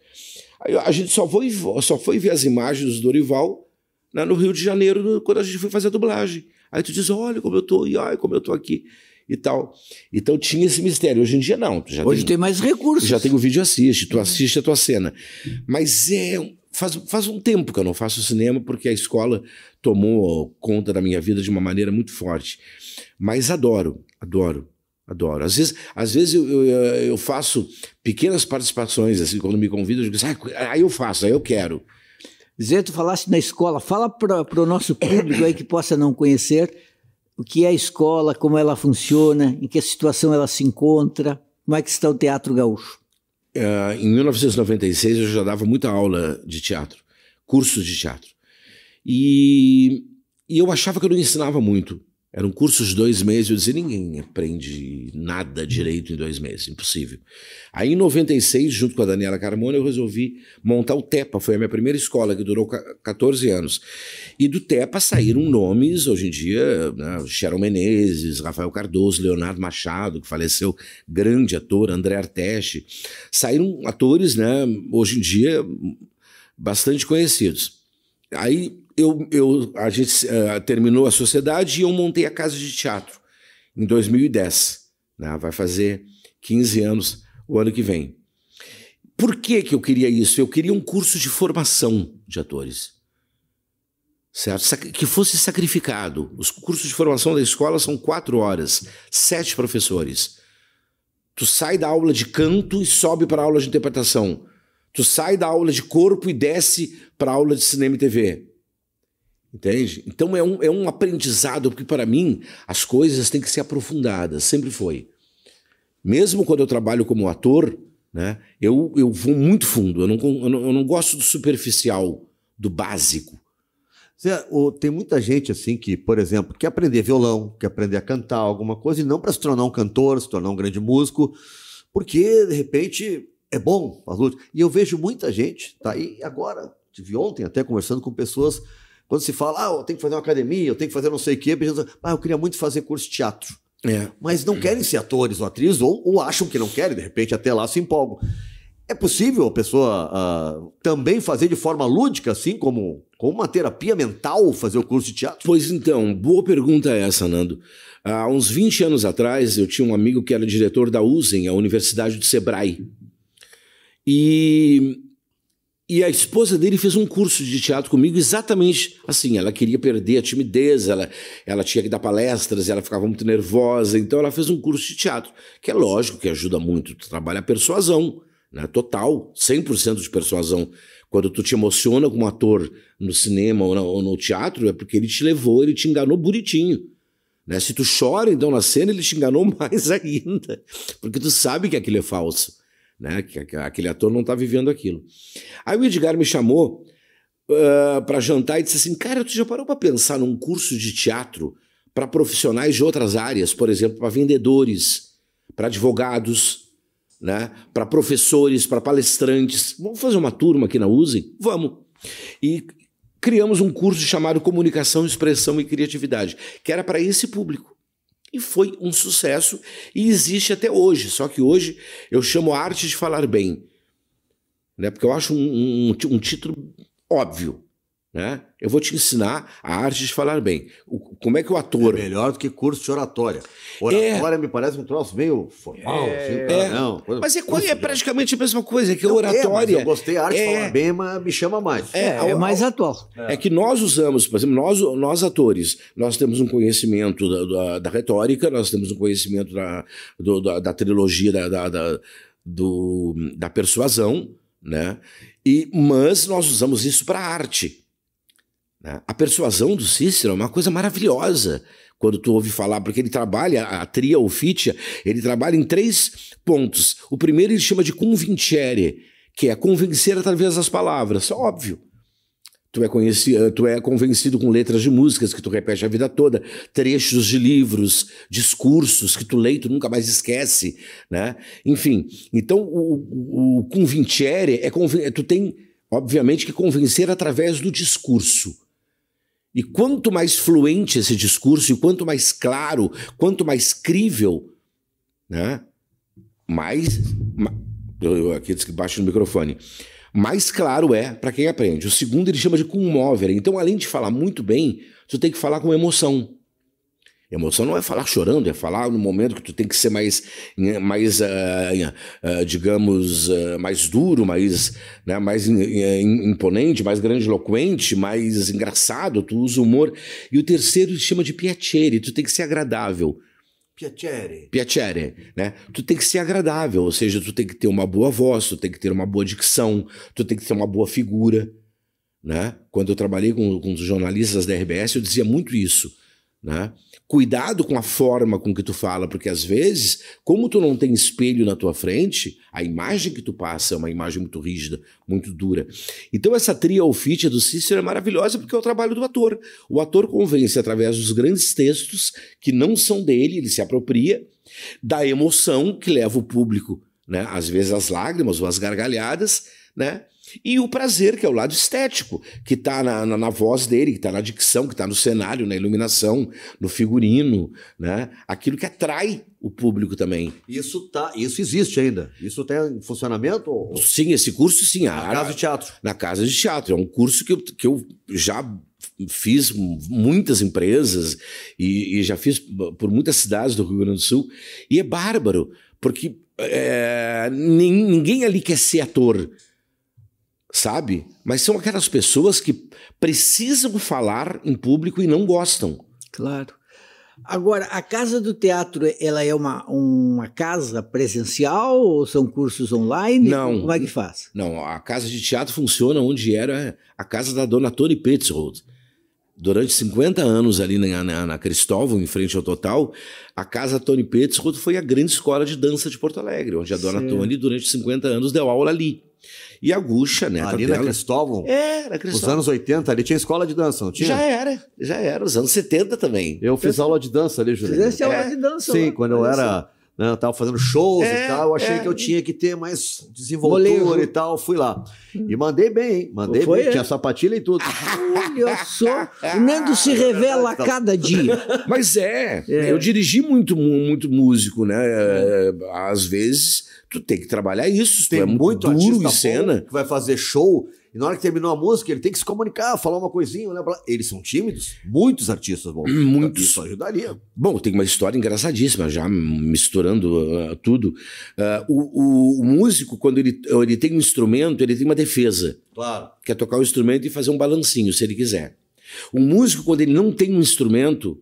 Aí a gente só foi, só foi ver as imagens do Dorival né, no Rio de Janeiro quando a gente foi fazer a dublagem. Aí tu diz, olha como eu tô, e olha como eu tô aqui e tal. Então tinha esse mistério. Hoje em dia não. Hoje tem, tem mais recursos. Já tem o vídeo assiste, tu assiste a tua cena. Mas é Faz, faz um tempo que eu não faço cinema porque a escola tomou conta da minha vida de uma maneira muito forte. Mas adoro, adoro, adoro. Às vezes, às vezes eu, eu, eu faço pequenas participações, assim, quando me convidam, eu digo, assim, ah, aí eu faço, aí eu quero. Zé, tu falaste na escola, fala para o nosso público aí que possa não conhecer o que é a escola, como ela funciona, em que situação ela se encontra, como é que está o Teatro Gaúcho. Uh, em 1996 eu já dava muita aula de teatro, cursos de teatro. E, e eu achava que eu não ensinava muito. Eram cursos de dois meses, eu dizia, ninguém aprende nada direito em dois meses, impossível. Aí em 96, junto com a Daniela Carmona, eu resolvi montar o TEPA, foi a minha primeira escola, que durou 14 anos. E do TEPA saíram nomes, hoje em dia, né, Cheryl Menezes, Rafael Cardoso, Leonardo Machado, que faleceu, grande ator, André Arteste. Saíram atores, né, hoje em dia, bastante conhecidos. Aí eu, eu, a gente uh, terminou a sociedade e eu montei a casa de teatro em 2010. Né? Vai fazer 15 anos o ano que vem. Por que, que eu queria isso? Eu queria um curso de formação de atores. Certo? Que fosse sacrificado. Os cursos de formação da escola são quatro horas, sete professores. Tu sai da aula de canto e sobe para a aula de interpretação. Tu sai da aula de corpo e desce para a aula de cinema e TV. Entende? Então é um, é um aprendizado, porque para mim as coisas têm que ser aprofundadas, sempre foi. Mesmo quando eu trabalho como ator, né, eu, eu vou muito fundo, eu não, eu não, eu não gosto do superficial, do básico. Zé, tem muita gente assim que, por exemplo, quer aprender violão, quer aprender a cantar alguma coisa, e não para se tornar um cantor, se tornar um grande músico, porque de repente é bom as lutas. E eu vejo muita gente, tá aí agora, tive ontem até conversando com pessoas quando se fala, ah, eu tenho que fazer uma academia, eu tenho que fazer não sei o quê, ah, eu queria muito fazer curso de teatro. É. Mas não querem ser atores ou atrizes, ou, ou, acham que não querem, de repente até lá se empolgam. É possível a pessoa ah, também fazer de forma lúdica, assim como, como uma terapia mental, fazer o curso de teatro? Pois então, boa pergunta é essa, Nando. Há uns 20 anos atrás, eu tinha um amigo que era diretor da USEM, a Universidade do Sebrae. E e a esposa dele fez um curso de teatro comigo exatamente assim. Ela queria perder a timidez, ela, ela tinha que dar palestras, ela ficava muito nervosa. Então ela fez um curso de teatro, que é lógico que ajuda muito. Tu trabalha a persuasão, né? total, 100% de persuasão. Quando tu te emociona com um ator no cinema ou, ou no teatro, é porque ele te levou, ele te enganou bonitinho. Né? Se tu chora, então, na cena, ele te enganou mais ainda. Porque tu sabe que aquilo é falso né? Aquele ator não está vivendo aquilo. Aí o Edgar me chamou uh, ah, para jantar e disse assim: Cara, tu já parou para pensar num curso de teatro para profissionais de outras áreas, por exemplo, para vendedores, para advogados, né? para professores, para palestrantes? Vamos fazer uma turma aqui na USE? Vamos. E criamos um curso chamado Comunicação, Expressão e Criatividade, que era para esse público. E foi um sucesso e existe até hoje. Só que hoje eu chamo arte de falar bem. Né? Porque eu acho um, um, um título óbvio. Né? Eu vou te ensinar a arte de falar bem. O, como é que o ator. É melhor do que curso de oratória. Oratória é... me parece um troço meio formal. É... Assim, é... Não, mas é, é praticamente a mesma coisa, que não, é, oratória. eu gostei, a arte de é. falar bem, mas me chama mais. É, é mais atual. É. que nós usamos, por exemplo, nós, nós atores, nós temos um conhecimento da, da, da retórica, nós temos um conhecimento da, do, da, da, trilogia da, da, do, da persuasão, né? E, mas nós usamos isso para arte. Né? A persuasão do Cícero é uma coisa maravilhosa quando tu ouve falar, porque ele trabalha a tria ou fitia, ele trabalha em três pontos. O primeiro ele chama de convincere, que é convencer através das palavras, óbvio. Tu é, conhecido, eh, tu é convencido com letras de músicas que tu repete a vida toda, trechos de livros, discursos que tu lê e tu nunca mais esquece, né? Enfim, então o, o, o convincere é, tu tem, obviamente, que convencer através do discurso e quanto mais fluente esse discurso, e quanto mais claro, quanto mais crível, né? mais. Eu aqui diz que baixo no microfone. Mais claro é para quem aprende. O segundo ele chama de commóvel. Então, além de falar muito bem, você tem que falar com emoção. Emoção não é falar chorando, é falar no momento que tu tem que ser mais, né, mais uh, uh, digamos, uh, mais duro, mais, né, mais imponente, mais grandiloquente, mais engraçado, tu usa humor. E o terceiro se chama de piacere, tu tem que ser agradável. Piacere. Piacere, né? Tu tem que ser agradável, ou seja, tu tem que ter uma boa voz, tu tem que ter uma boa dicção, tu tem que ter uma boa figura, né? Quando eu trabalhei com, com os jornalistas da RBS, eu dizia muito isso né? Cuidado com a forma com que tu fala, porque às vezes, como tu não tem espelho na tua frente, a imagem que tu passa é uma imagem muito rígida, muito dura. Então essa tria ofítia do Cícero é maravilhosa porque é o trabalho do ator. O ator convence através dos grandes textos que não são dele, ele se apropria da emoção que leva o público, né? às vezes as lágrimas ou as gargalhadas, né? E o prazer, que é o lado estético, que está na, na, na, voz dele, que está na dicção, que está no cenário, na iluminação, no figurino, né? aquilo que atrai o público também. Isso tá, isso existe ainda. Isso tem tá funcionamento? Ou... Sim, esse curso sim. Na a, casa de teatro. Na casa de teatro. É um curso que eu, que eu já fiz muitas empresas e, e já fiz por muitas cidades do Rio Grande do Sul. E é bárbaro, porque é, ninguém ali quer ser ator sabe? Mas são aquelas pessoas que precisam falar em público e não gostam. Claro. Agora, a Casa do Teatro, ela é uma, uma casa presencial ou são cursos online? Não. Como é que faz? Não, a Casa de Teatro funciona onde era a casa da dona Toni Petzold durante 50 anos ali na, na, na, Cristóvão, em frente ao Total, a Casa Tony Pettis foi a grande escola de dança de Porto Alegre, onde a dona Sim. Tony, durante 50 anos, deu aula ali. E a Guxa, né? Ali na Cristóvão? É, na Cristóvão. Os anos 80, ali tinha escola de dança, não tinha? Já era, já era. Os anos 70 também. Eu fiz eu... aula de dança ali, Júlio. Fizesse aula é. de dança. Sim, quando eu era né? Eu tava fazendo shows é, e tal. Eu achei é. que eu tinha que ter mais desenvoltura Molejo. e tal. Fui lá. E mandei bem, hein? Mandei Foi bem. Tinha sapatilha e tudo. Olha só. O Nando se ah, revela a tá. cada dia. Mas é, é. Eu dirigi muito, muito músico, né? Às vezes, tu tem que trabalhar isso. Tem é muito, muito duro em cena. Que vai fazer show e na hora que terminou a música, ele tem que se comunicar, falar uma coisinha, né? Eles são tímidos? Muitos artistas vão. Hum, muitos. Isso ajudaria. Bom, tem uma história engraçadíssima, já misturando uh, tudo. Uh, o, o, o, músico, quando ele, ele tem um instrumento, ele tem uma defesa. Claro. Que é tocar o instrumento e fazer um balancinho, se ele quiser. O músico, quando ele não tem um instrumento.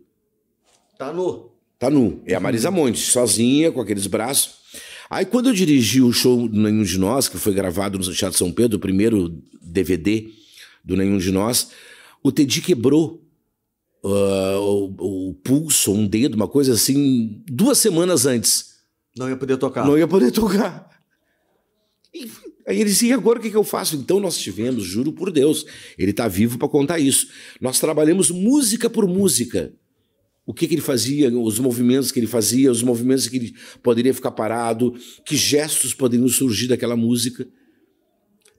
Tá nu. Tá nu. É a Marisa Monte, sozinha, com aqueles braços. Aí quando eu dirigi o show do Nenhum de Nós, que foi gravado no Teatro São Pedro, o primeiro DVD do Nenhum de Nós, o Teddy quebrou uh, o, o, pulso, um dedo, uma coisa assim, duas semanas antes. Não ia poder tocar. Não ia poder tocar. E, aí ele disse, e agora o que, que eu faço? Então nós tivemos, juro por Deus, ele está vivo para contar isso. Nós trabalhamos música por música o que, que, ele fazia, os movimentos que ele fazia, os movimentos que ele poderia ficar parado, que gestos poderiam surgir daquela música.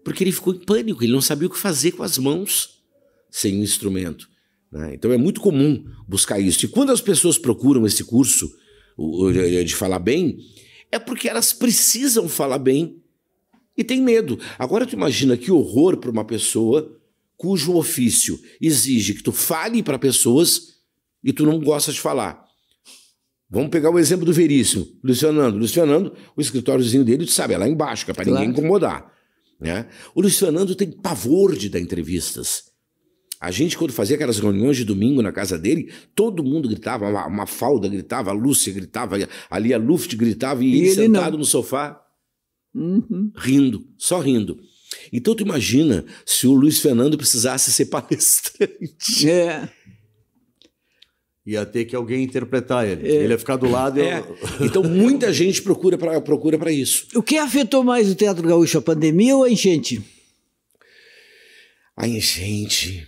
Porque ele ficou em pânico, ele não sabia o que fazer com as mãos sem o instrumento. Né? Então é muito comum buscar isso. E quando as pessoas procuram esse curso de falar bem, é porque elas precisam falar bem e tem medo. Agora tu imagina que horror para uma pessoa cujo ofício exige que tu fale para pessoas e tu não gosta de falar. Vamos pegar o exemplo do Veríssimo, Lucianando. Lucianando, o escritóriozinho dele, tu sabe, é lá embaixo, que é para claro. ninguém incomodar. Né? O Lucianando tem pavor de dar entrevistas. A gente, quando fazia aquelas reuniões de domingo na casa dele, todo mundo gritava, uma, uma falda gritava, a Lúcia gritava, ali a Luft gritava, e, e ele, ele, sentado não. no sofá, uhum. rindo, só rindo. Então tu imagina se o Luiz Fernando precisasse ser palestrante. É. Ia ter que alguém interpretar ele. É. Ele ia ficar do lado é. e eu... É. Então, muita gente procura para procura para isso. O que afetou mais o Teatro Gaúcho, a pandemia ou a enchente? A enchente.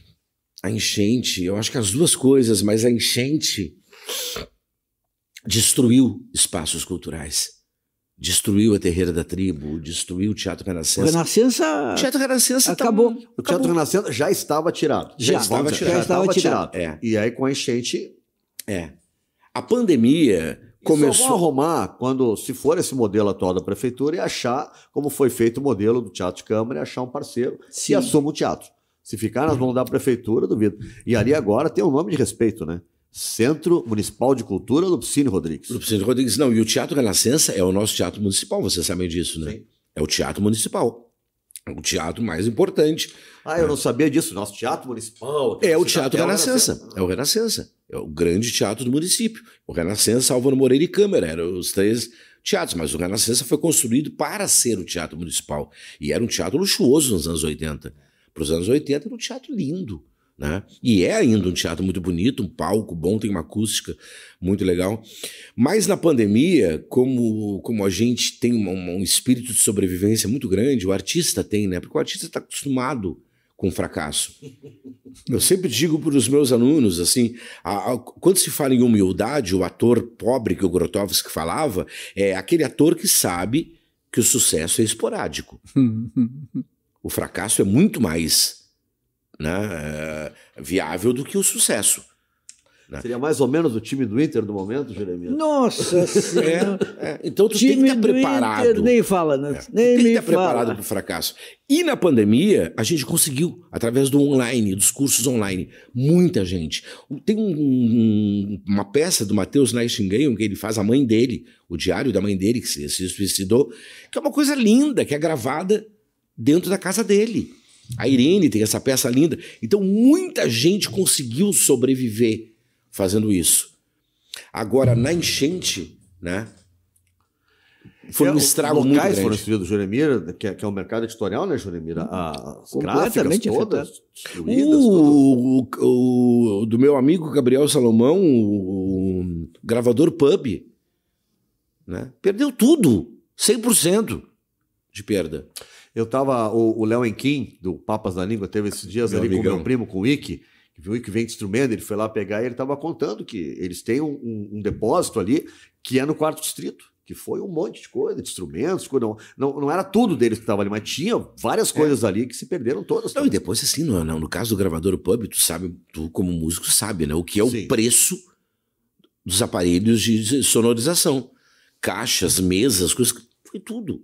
A enchente. Eu acho que as duas coisas, mas a enchente destruiu espaços culturais. Destruiu a Terreira da Tribo, destruiu o Teatro Renascença. Renascença. O Teatro Renascença tá acabou. Tá... O Teatro acabou. Renascença já estava tirado. Já, já estava tirado. Já estava tirado. É. E aí, com a enchente, é. A pandemia começou. Só arrumar quando, se for esse modelo atual da prefeitura, e achar, como foi feito o modelo do Teatro de Câmara, e achar um parceiro se que assuma o teatro. Se ficar nas mãos da prefeitura, duvido. E ali agora tem um nome de respeito, né? Centro Municipal de Cultura Lupicínio Rodrigues. Lupicínio Rodrigues, não. E o Teatro Renascença é o nosso teatro municipal, vocês sabem disso, né? Sim. É o teatro municipal. O teatro mais importante. Ah, eu é. não sabia disso. Nosso teatro municipal. É o Teatro Renascença. Renascença. É o Renascença. É o grande teatro do município. O Renascença, Álvaro Moreira e Câmara eram os três teatros. Mas o Renascença foi construído para ser o teatro municipal. E era um teatro luxuoso nos anos 80. Para os anos 80 era um teatro lindo. Né? E é ainda um teatro muito bonito, um palco bom, tem uma acústica muito legal. Mas na pandemia, como, como a gente tem um espírito de sobrevivência muito grande, o artista tem, né? Porque o artista está acostumado com fracasso. Eu sempre digo para os meus alunos, assim, a, a, quando se fala em humildade, o ator pobre que o Grotowski falava é aquele ator que sabe que o sucesso é esporádico. o fracasso é muito mais né, eh, viável do que o sucesso. Né? Seria mais ou menos o time do Inter do momento, Jeremias? Nossa é, senhora! É, é. Então tu time tem que estar tá preparado. Inter nem fala, né? É. nem tu tem que estar tá preparado para o fracasso. E na pandemia, a gente conseguiu, através do online, dos cursos online, muita gente. Tem um, uma peça do Matheus Nightingale, que ele faz a mãe dele, o diário da mãe dele, que se, se suicidou, que é uma coisa linda, que é gravada dentro da casa dele. A Irene tem essa peça linda. Então, muita gente conseguiu sobreviver fazendo isso. Agora, na enchente, né? Foi é, um estrago muito grande. foram destruídos, Juremira, que é, que é o mercado editorial, né, Juremira? As gráficas todas destruídas. O, O, o, do meu amigo Gabriel Salomão, o, o gravador Pub, né? perdeu tudo, 100% de perda. Eu tava. O Léo Enquim, do Papas da Língua, teve esses dias meu ali amigão. com meu primo, com o Ike. Que o Ike vem de instrumento, ele foi lá pegar e ele estava contando que eles têm um, um, um depósito ali que é no quarto distrito que foi um monte de coisa, de instrumentos, não, não, não era tudo deles que estava ali, mas tinha várias é. coisas é. ali que se perderam todas. Não, e depois assim, no, no caso do gravador o pub, tu sabe, tu como músico sabe, né, o que é Sim. o preço dos aparelhos de sonorização. Caixas, mesas, coisas, foi tudo.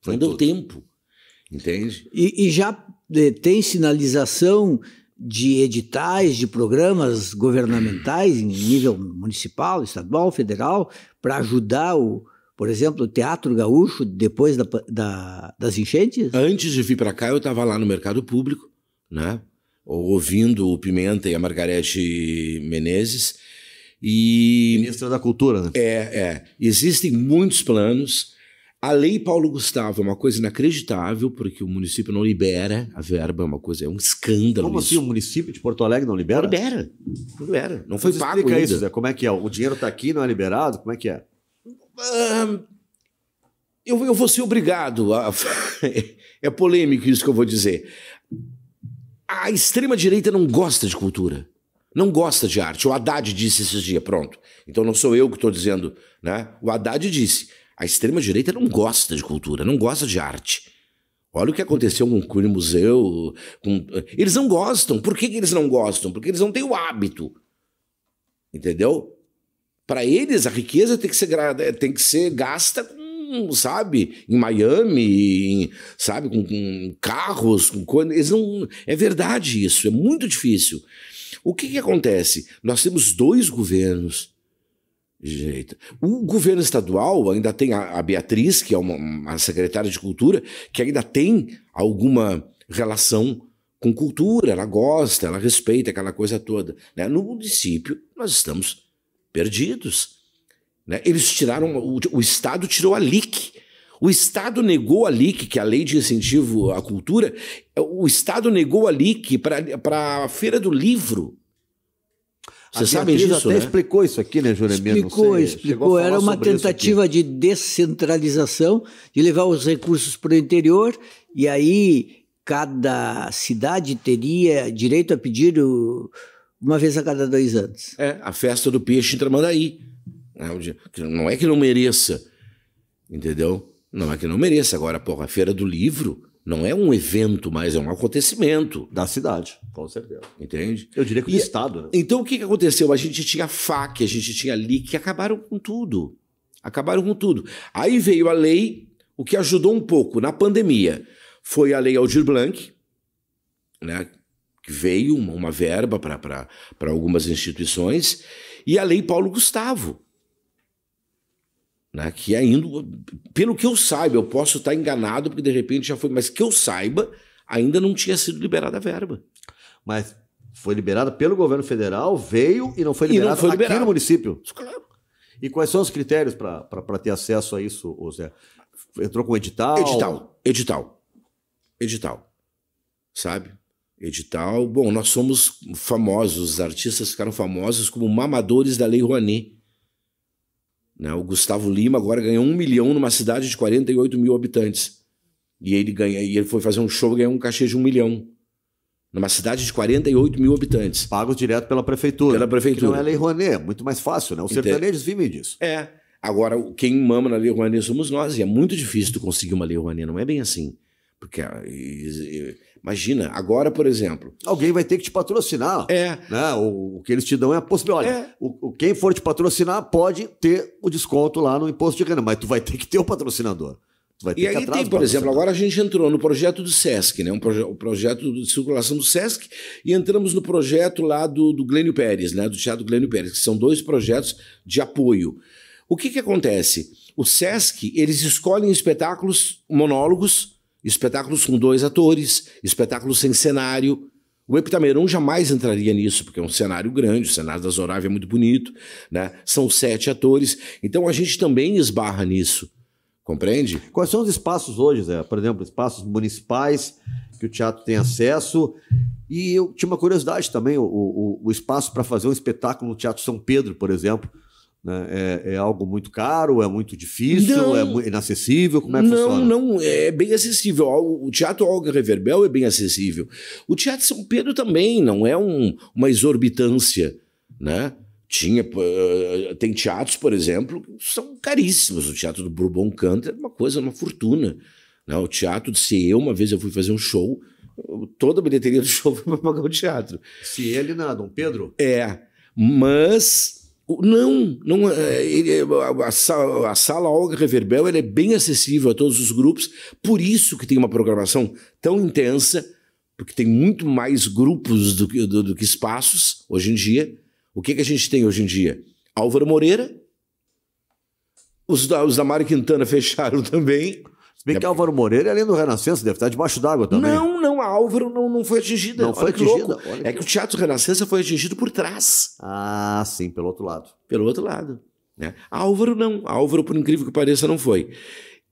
Foi não tudo. deu tempo. Entende? E, e já eh, tem sinalização de editais, de programas governamentais em nível municipal, estadual, federal, para ajudar o, por exemplo, o Teatro Gaúcho depois da, da, das enchentes? Antes de vir para cá, eu estava lá no mercado público, né? ouvindo o Pimenta e a Margarete Menezes. E... Ministra da Cultura, né? É, é. Existem muitos planos a lei Paulo Gustavo é uma coisa inacreditável, porque o município não libera a verba, é uma coisa, é um escândalo. Como assim isso. assim o município de Porto Alegre não libera? Não libera. Não libera. Não, foi pago explica ainda. isso, Zé. Como é que é? O dinheiro está aqui, não é liberado? Como é que é? Ah, eu, eu vou ser obrigado a... é polêmico isso que eu vou dizer. A extrema-direita não gosta de cultura. Não gosta de arte. O Haddad disse esses dias, pronto. Então não sou eu que estou dizendo, né? O Haddad disse a extrema-direita não gosta de cultura, não gosta de arte. Olha o que aconteceu com o Museu. Com... Eles não gostam. Por que, que eles não gostam? Porque eles não têm o hábito. Entendeu? Para eles, a riqueza tem que ser, tem que ser gasta com sabe, em Miami, em, sabe, com, com carros, com Eles não. É verdade isso, é muito difícil. O que, que acontece? Nós temos dois governos jeito. O governo estadual ainda tem a, a Beatriz, que é uma, uma, secretária de cultura, que ainda tem alguma relação com cultura, ela gosta, ela respeita aquela coisa toda. Né? No município, nós estamos perdidos. Né? Eles tiraram, o, o Estado tirou a LIC. O Estado negou a LIC, que é a Lei de Incentivo à Cultura, o Estado negou a LIC para a Feira do Livro. Você sabe disso, até né? explicou isso aqui, né, Juremir? Explicou, sei, explicou. Era uma tentativa de descentralização, de levar os recursos para o interior, e aí cada cidade teria direito a pedir o, uma vez a cada dois anos. É, a festa do peixe em Tramandaí. Né, não é que não mereça, entendeu? Não é que não mereça. Agora, porra, a Feira do Livro não é um evento mas é um acontecimento. Da cidade, com certeza. Entende? Eu diria que do e, é Estado. Né? Então o que, aconteceu? A gente tinha FAC, a gente tinha LIC, acabaram com tudo. Acabaram com tudo. Aí veio a lei, o que ajudou um pouco na pandemia foi a lei Aldir Blanc, né? Que veio uma, uma verba para algumas instituições, e a lei Paulo Gustavo né, que ainda, é pelo que eu saiba, eu posso estar enganado, porque de repente já foi, mas que eu saiba, ainda não tinha sido liberada a verba. Mas foi liberada pelo governo federal, veio e não foi liberada aqui liberado. no município. Claro. E quais são os critérios para ter acesso a isso, Zé? Entrou com edital? Edital, edital. Edital. Sabe? Edital. Bom, nós somos famosos, os artistas ficaram famosos como mamadores da Lei Rouanet né? O Gustavo Lima agora ganhou um milhão numa cidade de 48 mil habitantes. E ele, ganha, e ele foi fazer um show e ganhou um cachê de um milhão. Numa cidade de 48 mil habitantes. Pago direto pela prefeitura. Pela prefeitura. Que não é Lei Rouanet, é muito mais fácil, né? Os sertanejos vivem disso. É. Agora, quem mama na Lei Rouanet somos nós, e é muito difícil tu conseguir uma Lei Rouanet, não é bem assim. Porque ah, imagina, agora, por exemplo. Alguém vai ter que te patrocinar. É. Né? O, o que eles te dão é a possibilidade. Olha, é. O, o, quem for te patrocinar pode ter o desconto lá no imposto de renda, mas tu vai ter que ter o patrocinador. Tu vai ter e que aí tem, por exemplo, agora a gente entrou no projeto do SESC, né? um proje o projeto de circulação do SESC, e entramos no projeto lá do, do Glênio Pérez, né? do Teatro Glênio Pérez, que são dois projetos de apoio. O que, que acontece? O SESC, eles escolhem espetáculos, monólogos, espetáculos com dois atores, espetáculos sem cenário. O Epitameron jamais entraria nisso, porque é um cenário grande, o cenário da Zorávia é muito bonito, né? são sete atores, então a gente também esbarra nisso, compreende? Quais são os espaços hoje, Zé? Por exemplo, espaços municipais que o teatro tem acesso, e eu tinha uma curiosidade também, o, o, o espaço para fazer um espetáculo no Teatro São Pedro, por exemplo, né? É, é, algo muito caro, é muito difícil, é não, é inacessível? Como é que não, funciona? Não, é bem acessível. O Teatro Olga Reverbel é bem acessível. O Teatro São Pedro também não é um, uma exorbitância, né? Tinha, eh, tem teatros, por exemplo, que são caríssimos. O Teatro do Bourbon Canto é uma coisa, uma fortuna. Né? O Teatro de CE, uma vez eu fui fazer um show, toda a bilheteria do show foi para pagar o teatro. CE ali na Dom Pedro? É, mas não, não é, ele, é, a, sala, a sala Olga Reverbel é bem acessível a todos os grupos, por isso que tem uma programação tão intensa, porque tem muito mais grupos do que, do, do que espaços hoje em dia. O que, que a gente tem hoje em dia? Álvaro Moreira, os da, os da Mário Quintana fecharam também. Se bem que Álvaro Moreira, é além do Renascença, deve estar debaixo d'água também. Não, não, a Álvaro não, não foi atingida. Não Olha foi atingida. é que o Teatro Renascença foi atingido por trás. Ah, sim, pelo outro lado. Pelo outro lado. Né? A Álvaro não. A Álvaro, por incrível que pareça, não foi.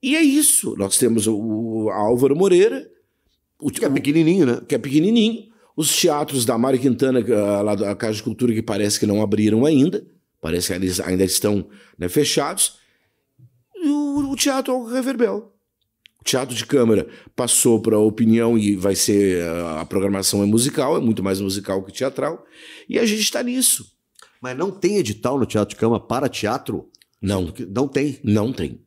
E é isso. Nós temos o, o Álvaro Moreira. O, que é pequenininho, né? Que é pequenininho. Os teatros da Mário Quintana, ah, lá da Casa de Cultura, que parece que não abriram ainda. Parece que eles ainda estão né, fechados. E o, o Teatro Reverbel teatro de câmara passou para a opinião e vai ser a programação é musical, é muito mais musical que teatral, e a gente está nisso. Mas não tem edital no teatro de câmara para teatro? Não. Não tem. Não tem.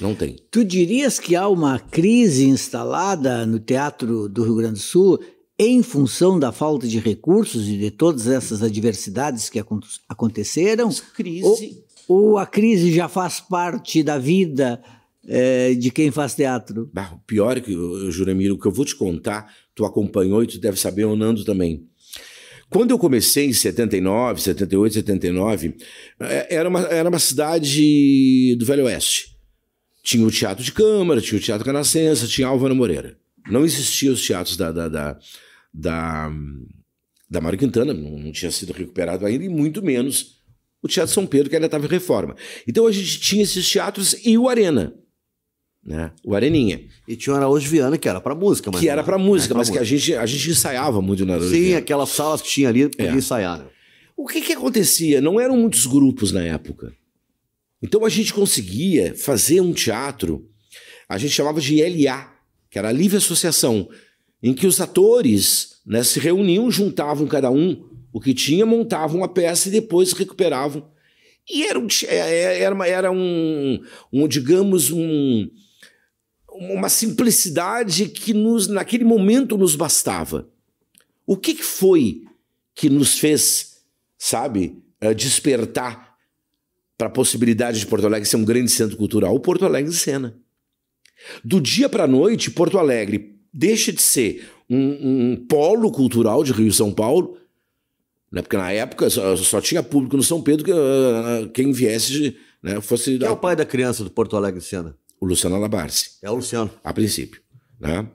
Não tem. Tu dirias que há uma crise instalada no teatro do Rio Grande do Sul em função da falta de recursos e de todas essas adversidades que aconteceram? Crise. Ou, ou a crise já faz parte da vida é, de quem faz teatro. Bah, pior é que, Juramiro, o que eu vou te contar, tu acompanhou e tu deve saber, é o Nando também. Quando eu comecei em 79, 78, 79, era uma, era uma cidade do Velho Oeste. Tinha o Teatro de Câmara, tinha o Teatro Canascença, tinha Álvaro Moreira. Não existiam os teatros da, da, da, da, da Mário Quintana, não tinha sido recuperado ainda, e muito menos o Teatro São Pedro, que ainda estava em reforma. Então a gente tinha esses teatros e o Arena né? O Areninha. E tinha o Araújo Viana, que era pra música, mas. Que era né? pra música, era pra mas música. que a gente, a gente ensaiava muito na Araújo Sim, Viana. aquela sala que tinha ali, podia é. ensaiar. Né? O que que acontecia? Não eram muitos grupos na época. Então a gente conseguia fazer um teatro, a gente chamava de LA, que era a Livre Associação, em que os atores né, se reuniam, juntavam cada um o que tinha, montavam uma peça e depois recuperavam. E era, um, é, é, era, uma, era um, um digamos, um, uma simplicidade que nos, naquele momento nos bastava. O que, que foi que nos fez, sabe, eh, despertar para a possibilidade de Porto Alegre ser um grande centro cultural? O Porto Alegre de Sena. Do dia para a noite, Porto Alegre deixa de ser um, um polo cultural de Rio e São Paulo, né? porque na época só, só tinha público no São Pedro que, uh, quem viesse. Né, fosse, Quem é o pai da criança do Porto Alegre de Sena? o Luciano Alabarce. É o Luciano. A princípio, né?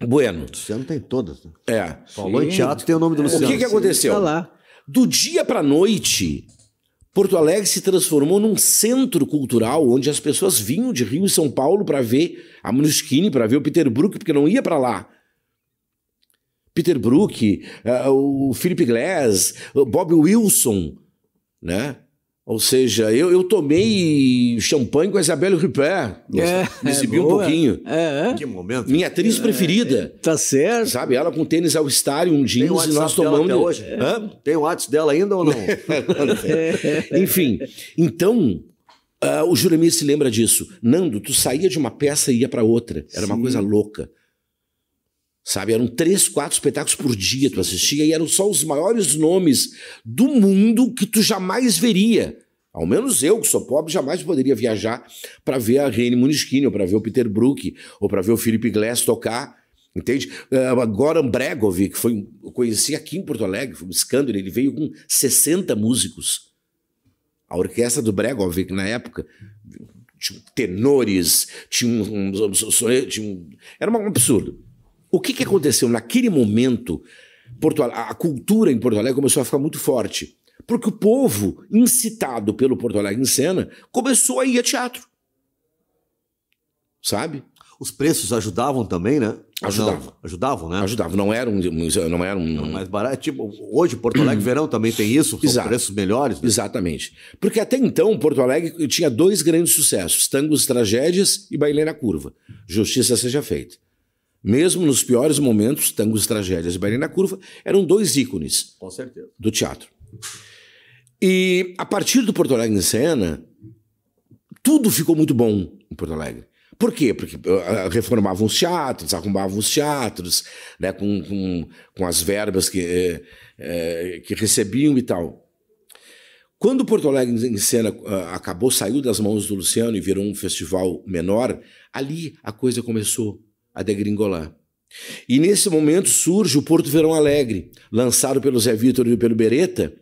Bueno. O Luciano tem todas. Né? É. Falou em teatro, tem o nome do é. Luciano. O que, que tá aconteceu? lá. Do dia para noite, Porto Alegre se transformou num centro cultural onde as pessoas vinham de Rio e São Paulo para ver a Manuskine, para ver o Peter Brook, porque não ia para lá. Peter Brook, uh, o Philip Glass, o Bob Wilson, né? Ou seja, eu, eu tomei champanhe com a Isabelle Rupert. É, me exibi é um pouquinho. É, é. Que momento. Minha atriz é, preferida. Tá certo. Sabe, ela com tênis ao estar e um jeans e nós tomamos. Até hoje. Hã? Tem o WhatsApp dela ainda ou não? Enfim, então. Uh, o Juremir se lembra disso. Nando, tu saía de uma peça e ia para outra. Era Sim. uma coisa louca. Sabe, eram três, quatro espetáculos por dia tu assistia e eram só os maiores nomes do mundo que tu jamais veria. Ao menos eu, que sou pobre, jamais poderia viajar para ver a Reine Munchkin, ou para ver o Peter Brook, ou para ver o Felipe Glass tocar. Entende? Uh, Goran Bregovic, foi, eu conheci aqui em Porto Alegre, foi um escândalo, ele veio com 60 músicos. A orquestra do Bregovic, na época, tinha tenores, tinha um, tinha um era um absurdo. O que, que aconteceu? Naquele momento, Porto Alegre, a cultura em Porto Alegre começou a ficar muito forte. Porque o povo, incitado pelo Porto Alegre em cena, começou a ir a teatro. Sabe? Os preços ajudavam também, né? Ajudavam. Não, ajudavam, né? Ajudavam. Não era um. Não era um... Não, mais barato. Tipo, hoje, Porto Alegre verão também tem isso, são Exato. preços melhores. Né? Exatamente. Porque até então, Porto Alegre tinha dois grandes sucessos: Tangos Tragédias e Bailê na Curva. Justiça seja feita. Mesmo nos piores momentos, tangos, tragédias e na Curva eram dois ícones do teatro. E a partir do Porto Alegre em cena, tudo ficou muito bom em Porto Alegre. Por quê? Porque ah, ah, reformavam os teatros, arrumavam os teatros, né, com, com, com as verbas que, é, que recebiam e tal. Quando Porto Alegre em cena ah, acabou, saiu das mãos do Luciano e virou um festival menor, ali a coisa começou a degringolar. E nesse momento surge o Porto Verão Alegre, lançado pelo Zé Vitor e pelo Beretta,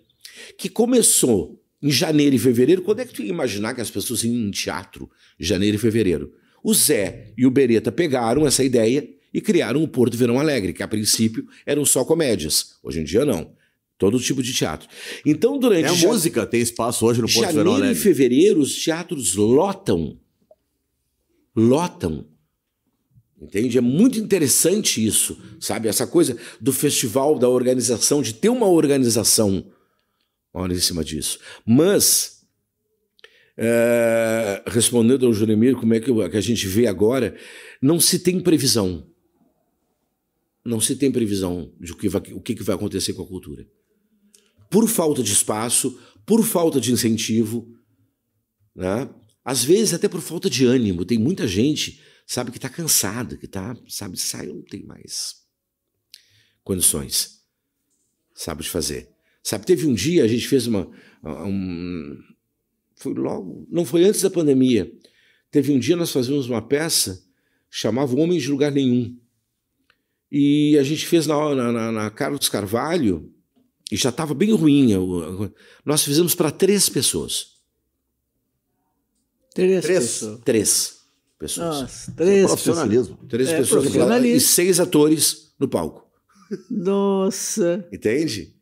que começou em janeiro e fevereiro. Quando é que tu ia imaginar que as pessoas iam em teatro? Janeiro e fevereiro. O Zé e o Beretta pegaram essa ideia e criaram o Porto Verão Alegre, que a princípio eram só comédias. Hoje em dia não. Todo tipo de teatro. Então, durante. É a música tem espaço hoje no Porto Janeiro Verão Alegre. Janeiro e fevereiro, os teatros lotam. Lotam. Entende? É muito interessante isso, sabe? Essa coisa do festival, da organização, de ter uma organização. Olha em cima disso. Mas, é, respondendo ao Juremir, como é que, a gente vê agora, não se tem previsão. Não se tem previsão de o que vai, o que vai acontecer com a cultura. Por falta de espaço, por falta de incentivo, né? às vezes até por falta de ânimo. Tem muita gente sabe que está cansado, que tá, sabe, saiu, não tem mais condições, sabe, de fazer. Sabe, teve um dia, a gente fez uma. Um, foi logo. Não foi antes da pandemia. Teve um dia nós fazíamos uma peça chamava Homem de Lugar Nenhum. E a gente fez na, na, na Carlos Carvalho, e já estava bem ruim. Eu, nós fizemos para três pessoas. Três. Três. três pessoas. Nossa, ah, é três. É profissionalismo. Pessoas. Três é, pessoas profissionalismo. e seis atores no palco. Nossa. Entende?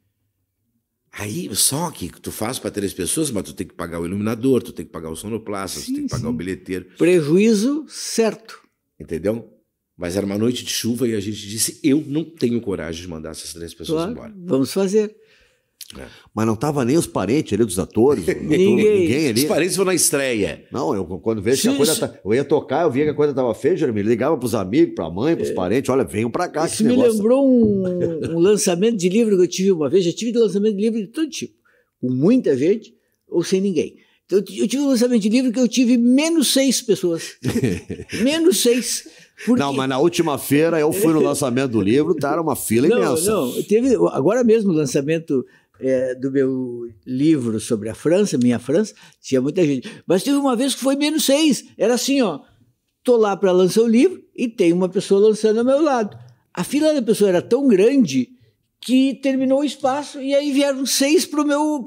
Aí, só que tu faz para três pessoas, mas tu tem que pagar o iluminador, tu tem que pagar o sonoplasta, tu tem que pagar sim. o bilheteiro. Prejuízo certo. Entendeu? Mas era uma noite de chuva e a gente disse: eu não tenho coragem de mandar essas três pessoas claro, embora. Vamos fazer. É. Mas não tava nem os parentes ali dos atores. ninguém. ninguém ali. Os parentes foram na estreia. Não, eu quando vejo que a coisa. Tá, eu ia tocar, eu via que a coisa tava feia, Jeremy. Ligava pros amigos, pra mãe, pros é. parentes: olha, venham pra cá. Isso me negócio... lembrou um, um, lançamento de livro que eu tive uma vez. Já tive lançamento de livro de todo tipo, com muita gente ou sem ninguém. Então, eu tive um lançamento de livro que eu tive menos seis pessoas. menos seis. Porque... Não, mas na última feira eu fui no lançamento do livro, tá? Era uma fila não, imensa. Não, teve agora mesmo o lançamento é, do meu livro sobre a França, Minha França, tinha muita gente. Mas teve uma vez que foi menos seis. Era assim, ó. Tô lá para lançar o livro e tem uma pessoa lançando ao meu lado. A fila da pessoa era tão grande que terminou o espaço e aí vieram seis para meu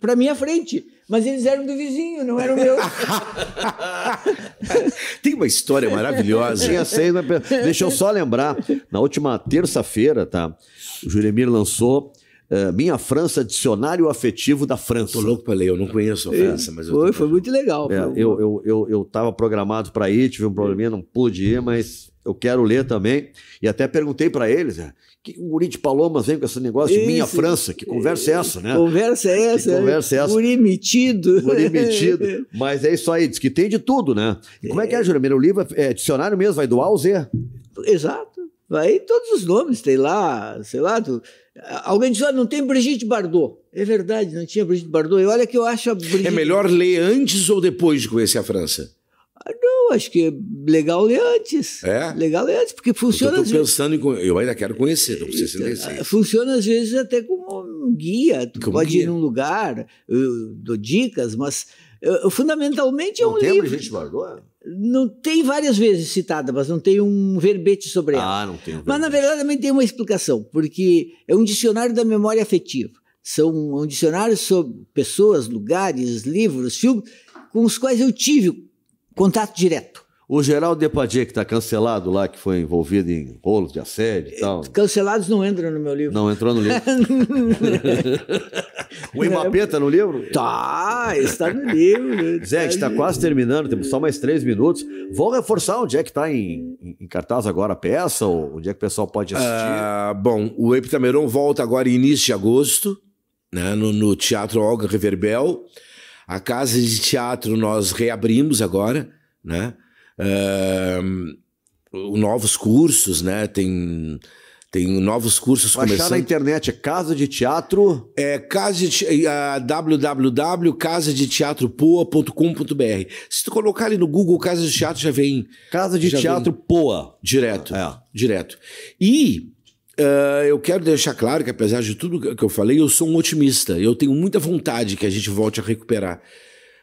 para minha frente. Mas eles eram do vizinho, não eram meus. Tem uma história maravilhosa. Tinha seis, né? deixa eu só lembrar. Na última terça-feira, tá? O Juremir lançou ah, minha França, Dicionário Afetivo da França. Tô louco para ler, eu não conheço a França, mas eu Foi, foi muito legal. É, eu, eu, eu, eu tava programado para ir, tive um probleminha, não pude ir, mas eu quero ler também. E até perguntei para eles, né? Que o guri de Palomas vem com esse negócio de minha França, que conversa é essa, né? Conversa é essa. Que é. conversa é essa. Guri metido. Guri metido. Mas é isso aí, diz que tem de tudo, né? E como é que é, é. Juramiro? O livro é, é dicionário mesmo, vai do A ao Z? Exato. Vai todos os nomes, tem lá, sei lá, do... Tu Alguém diz, olha, ah, não tem Brigitte Bardot. É verdade, não tinha Brigitte Bardot. E olha que eu acho a Brigitte... É melhor ler antes ou depois de conhecer a França? Ah, não, acho que é legal ler antes. É? Legal ler antes, porque funciona... Eu estou pensando vezes... em... Eu ainda quero conhecer, não precisa ler isso. Funciona às vezes até como um guia. Tu como pode guia. ir num lugar, eu dou dicas, mas eu, eh, fundamentalmente é não é um tem livro... Brigitte Bardot? não tem várias vezes citada, mas não tem um verbete sobre ela. Ah, não tem. Um mas na verdade também tem uma explicação, porque é um dicionário da memória afetiva. São é um dicionário sobre pessoas, lugares, livros, filmes com os quais eu tive contato direto. O Geraldo Depardieu, que está cancelado lá, que foi envolvido em rolos de assédio e eh, tal. Cancelados não entram no meu livro. Não entrou no livro. o Imapê está no livro? Tá, está no livro. Zé, a gente está quase terminando, temos só mais três minutos. Vou reforçar onde é que está em, em, cartaz agora a peça, ou onde é que o pessoal pode ah, assistir? Ah, bom, o Epitameron volta agora início de agosto, né, no, no Teatro Olga Reverbel. A Casa de Teatro nós reabrimos agora, né? uh, novos cursos, né? Tem tem novos cursos começando. achar na internet, é Casa de Teatro? É casa de teatro uh, www.casadeteatropoa.com.br. Se tu colocar ali no Google Casa de Teatro, já vem... Casa de Teatro vem... Poa. Direto, é. direto. E uh, eu quero deixar claro que apesar de tudo que eu falei, eu sou um otimista. Eu tenho muita vontade que a gente volte a recuperar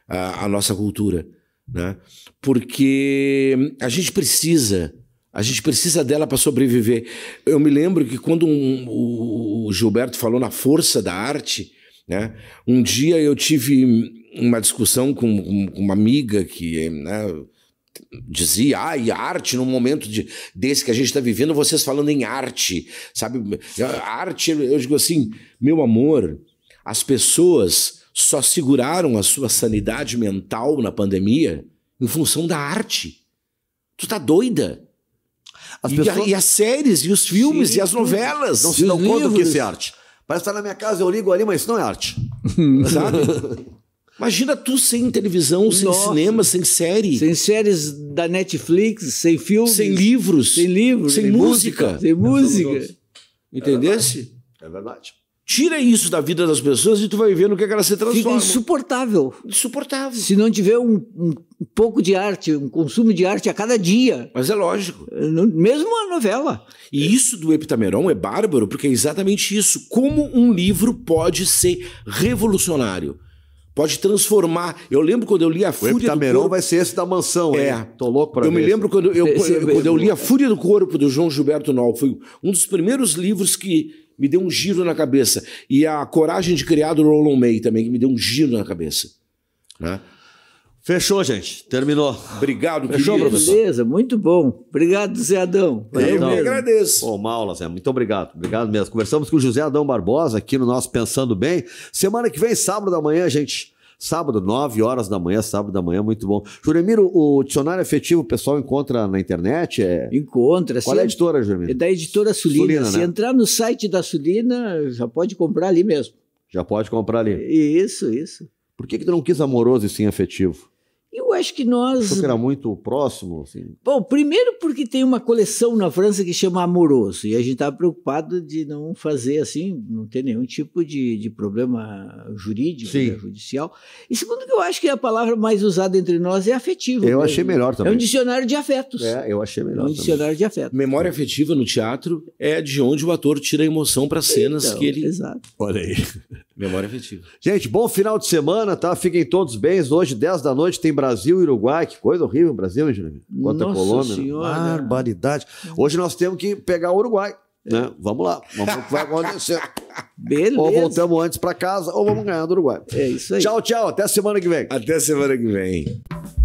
a, a nossa cultura né? Porque a gente precisa, a gente precisa dela para sobreviver. Eu me lembro que quando um, o, Gilberto falou na força da arte, né? Um dia eu tive uma discussão com, com uma amiga que, né, dizia, ah, e arte num momento de, desse que a gente está vivendo, vocês falando em arte, sabe? A arte, eu digo assim, meu amor, as pessoas só seguraram a sua sanidade mental na pandemia em função da arte. Tu tá doida? As e, pessoas... a, e as séries, e os filmes, Sim, e as novelas. Não se dão conta do que isso é arte. Parece estar tá na minha casa, eu ligo ali, mas isso não é arte. Sabe? Imagina tu sem televisão, sem Nossa. cinema, sem série. Sem séries da Netflix, sem filmes. Sem livros. Sem livros. Sem, sem música. música. Sem música. Entendesse? É verdade. É verdade. Tira isso da vida das pessoas e tu vai ver no que, é que elas se transformam. Fica insuportável. Insuportável. Se não tiver um, um, pouco de arte, um consumo de arte a cada dia. Mas é lógico. Eh, mesmo a novela. E isso do Epitameron é bárbaro, porque é exatamente isso. Como um livro pode ser revolucionário. Pode transformar. Eu lembro quando eu li A Fúria o Epitameron do Corpo. vai ser esse da mansão, é. Hein? Tô louco pra Eu ver. me lembro quando eu, eu, quando eu li A Fúria do Corpo do João Gilberto Nol. Foi um dos primeiros livros que me deu um giro na cabeça. E a coragem de criar do Roland May também, que me deu um giro na cabeça. Né? Fechou, gente. Terminou. Obrigado, Fechou, querido. professor. Beleza, muito bom. Obrigado, Zé Adão. Valeu, eu me agradeço. Bom, uma aula, Zé. Muito obrigado. Obrigado mesmo. Conversamos com o José Adão Barbosa aqui no nosso Pensando Bem. Semana que vem, sábado da manhã, gente, Sábado, 9 horas da manhã, sábado da manhã, muito bom. Juremiro, o dicionário afetivo o pessoal encontra na internet? É... Encontra. Qual é a editora, Juremiro? É da editora Sulina. Sulina se né? entrar no site da Sulina, já pode comprar ali mesmo. Já pode comprar ali. Isso, isso. Por que, que tu não quis amoroso e sim afetivo? Eu acho que nós. Você era muito próximo? Assim. Bom, primeiro porque tem uma coleção na França que chama Amoroso, e a gente estava preocupado de não fazer assim, não ter nenhum tipo de, de problema jurídico, né, judicial. E segundo, que eu acho que a palavra mais usada entre nós é afetivo. Eu mesmo. achei melhor também. É um dicionário de afetos. É, eu achei melhor. É um também. dicionário de afetos. Memória afetiva no teatro é de onde o ator tira a emoção para cenas então, que ele. Exato. Olha aí. Memória afetiva. Gente, bom final de semana, tá? Fiquem todos bem. Hoje, 10 da noite, tem Brasil e Uruguai. Que coisa horrível, Brasil, hein, Juliano? Quanta Nossa Colômbia. Né? Senhora. Barbaridade. Hoje nós temos que pegar o Uruguai. É. Né? Vamos lá, vamos ver o que vai acontecer. Beleza. Ou voltamos antes para casa ou vamos ganhar do Uruguai. É isso aí. Tchau, tchau. Até semana que vem. Até semana que vem.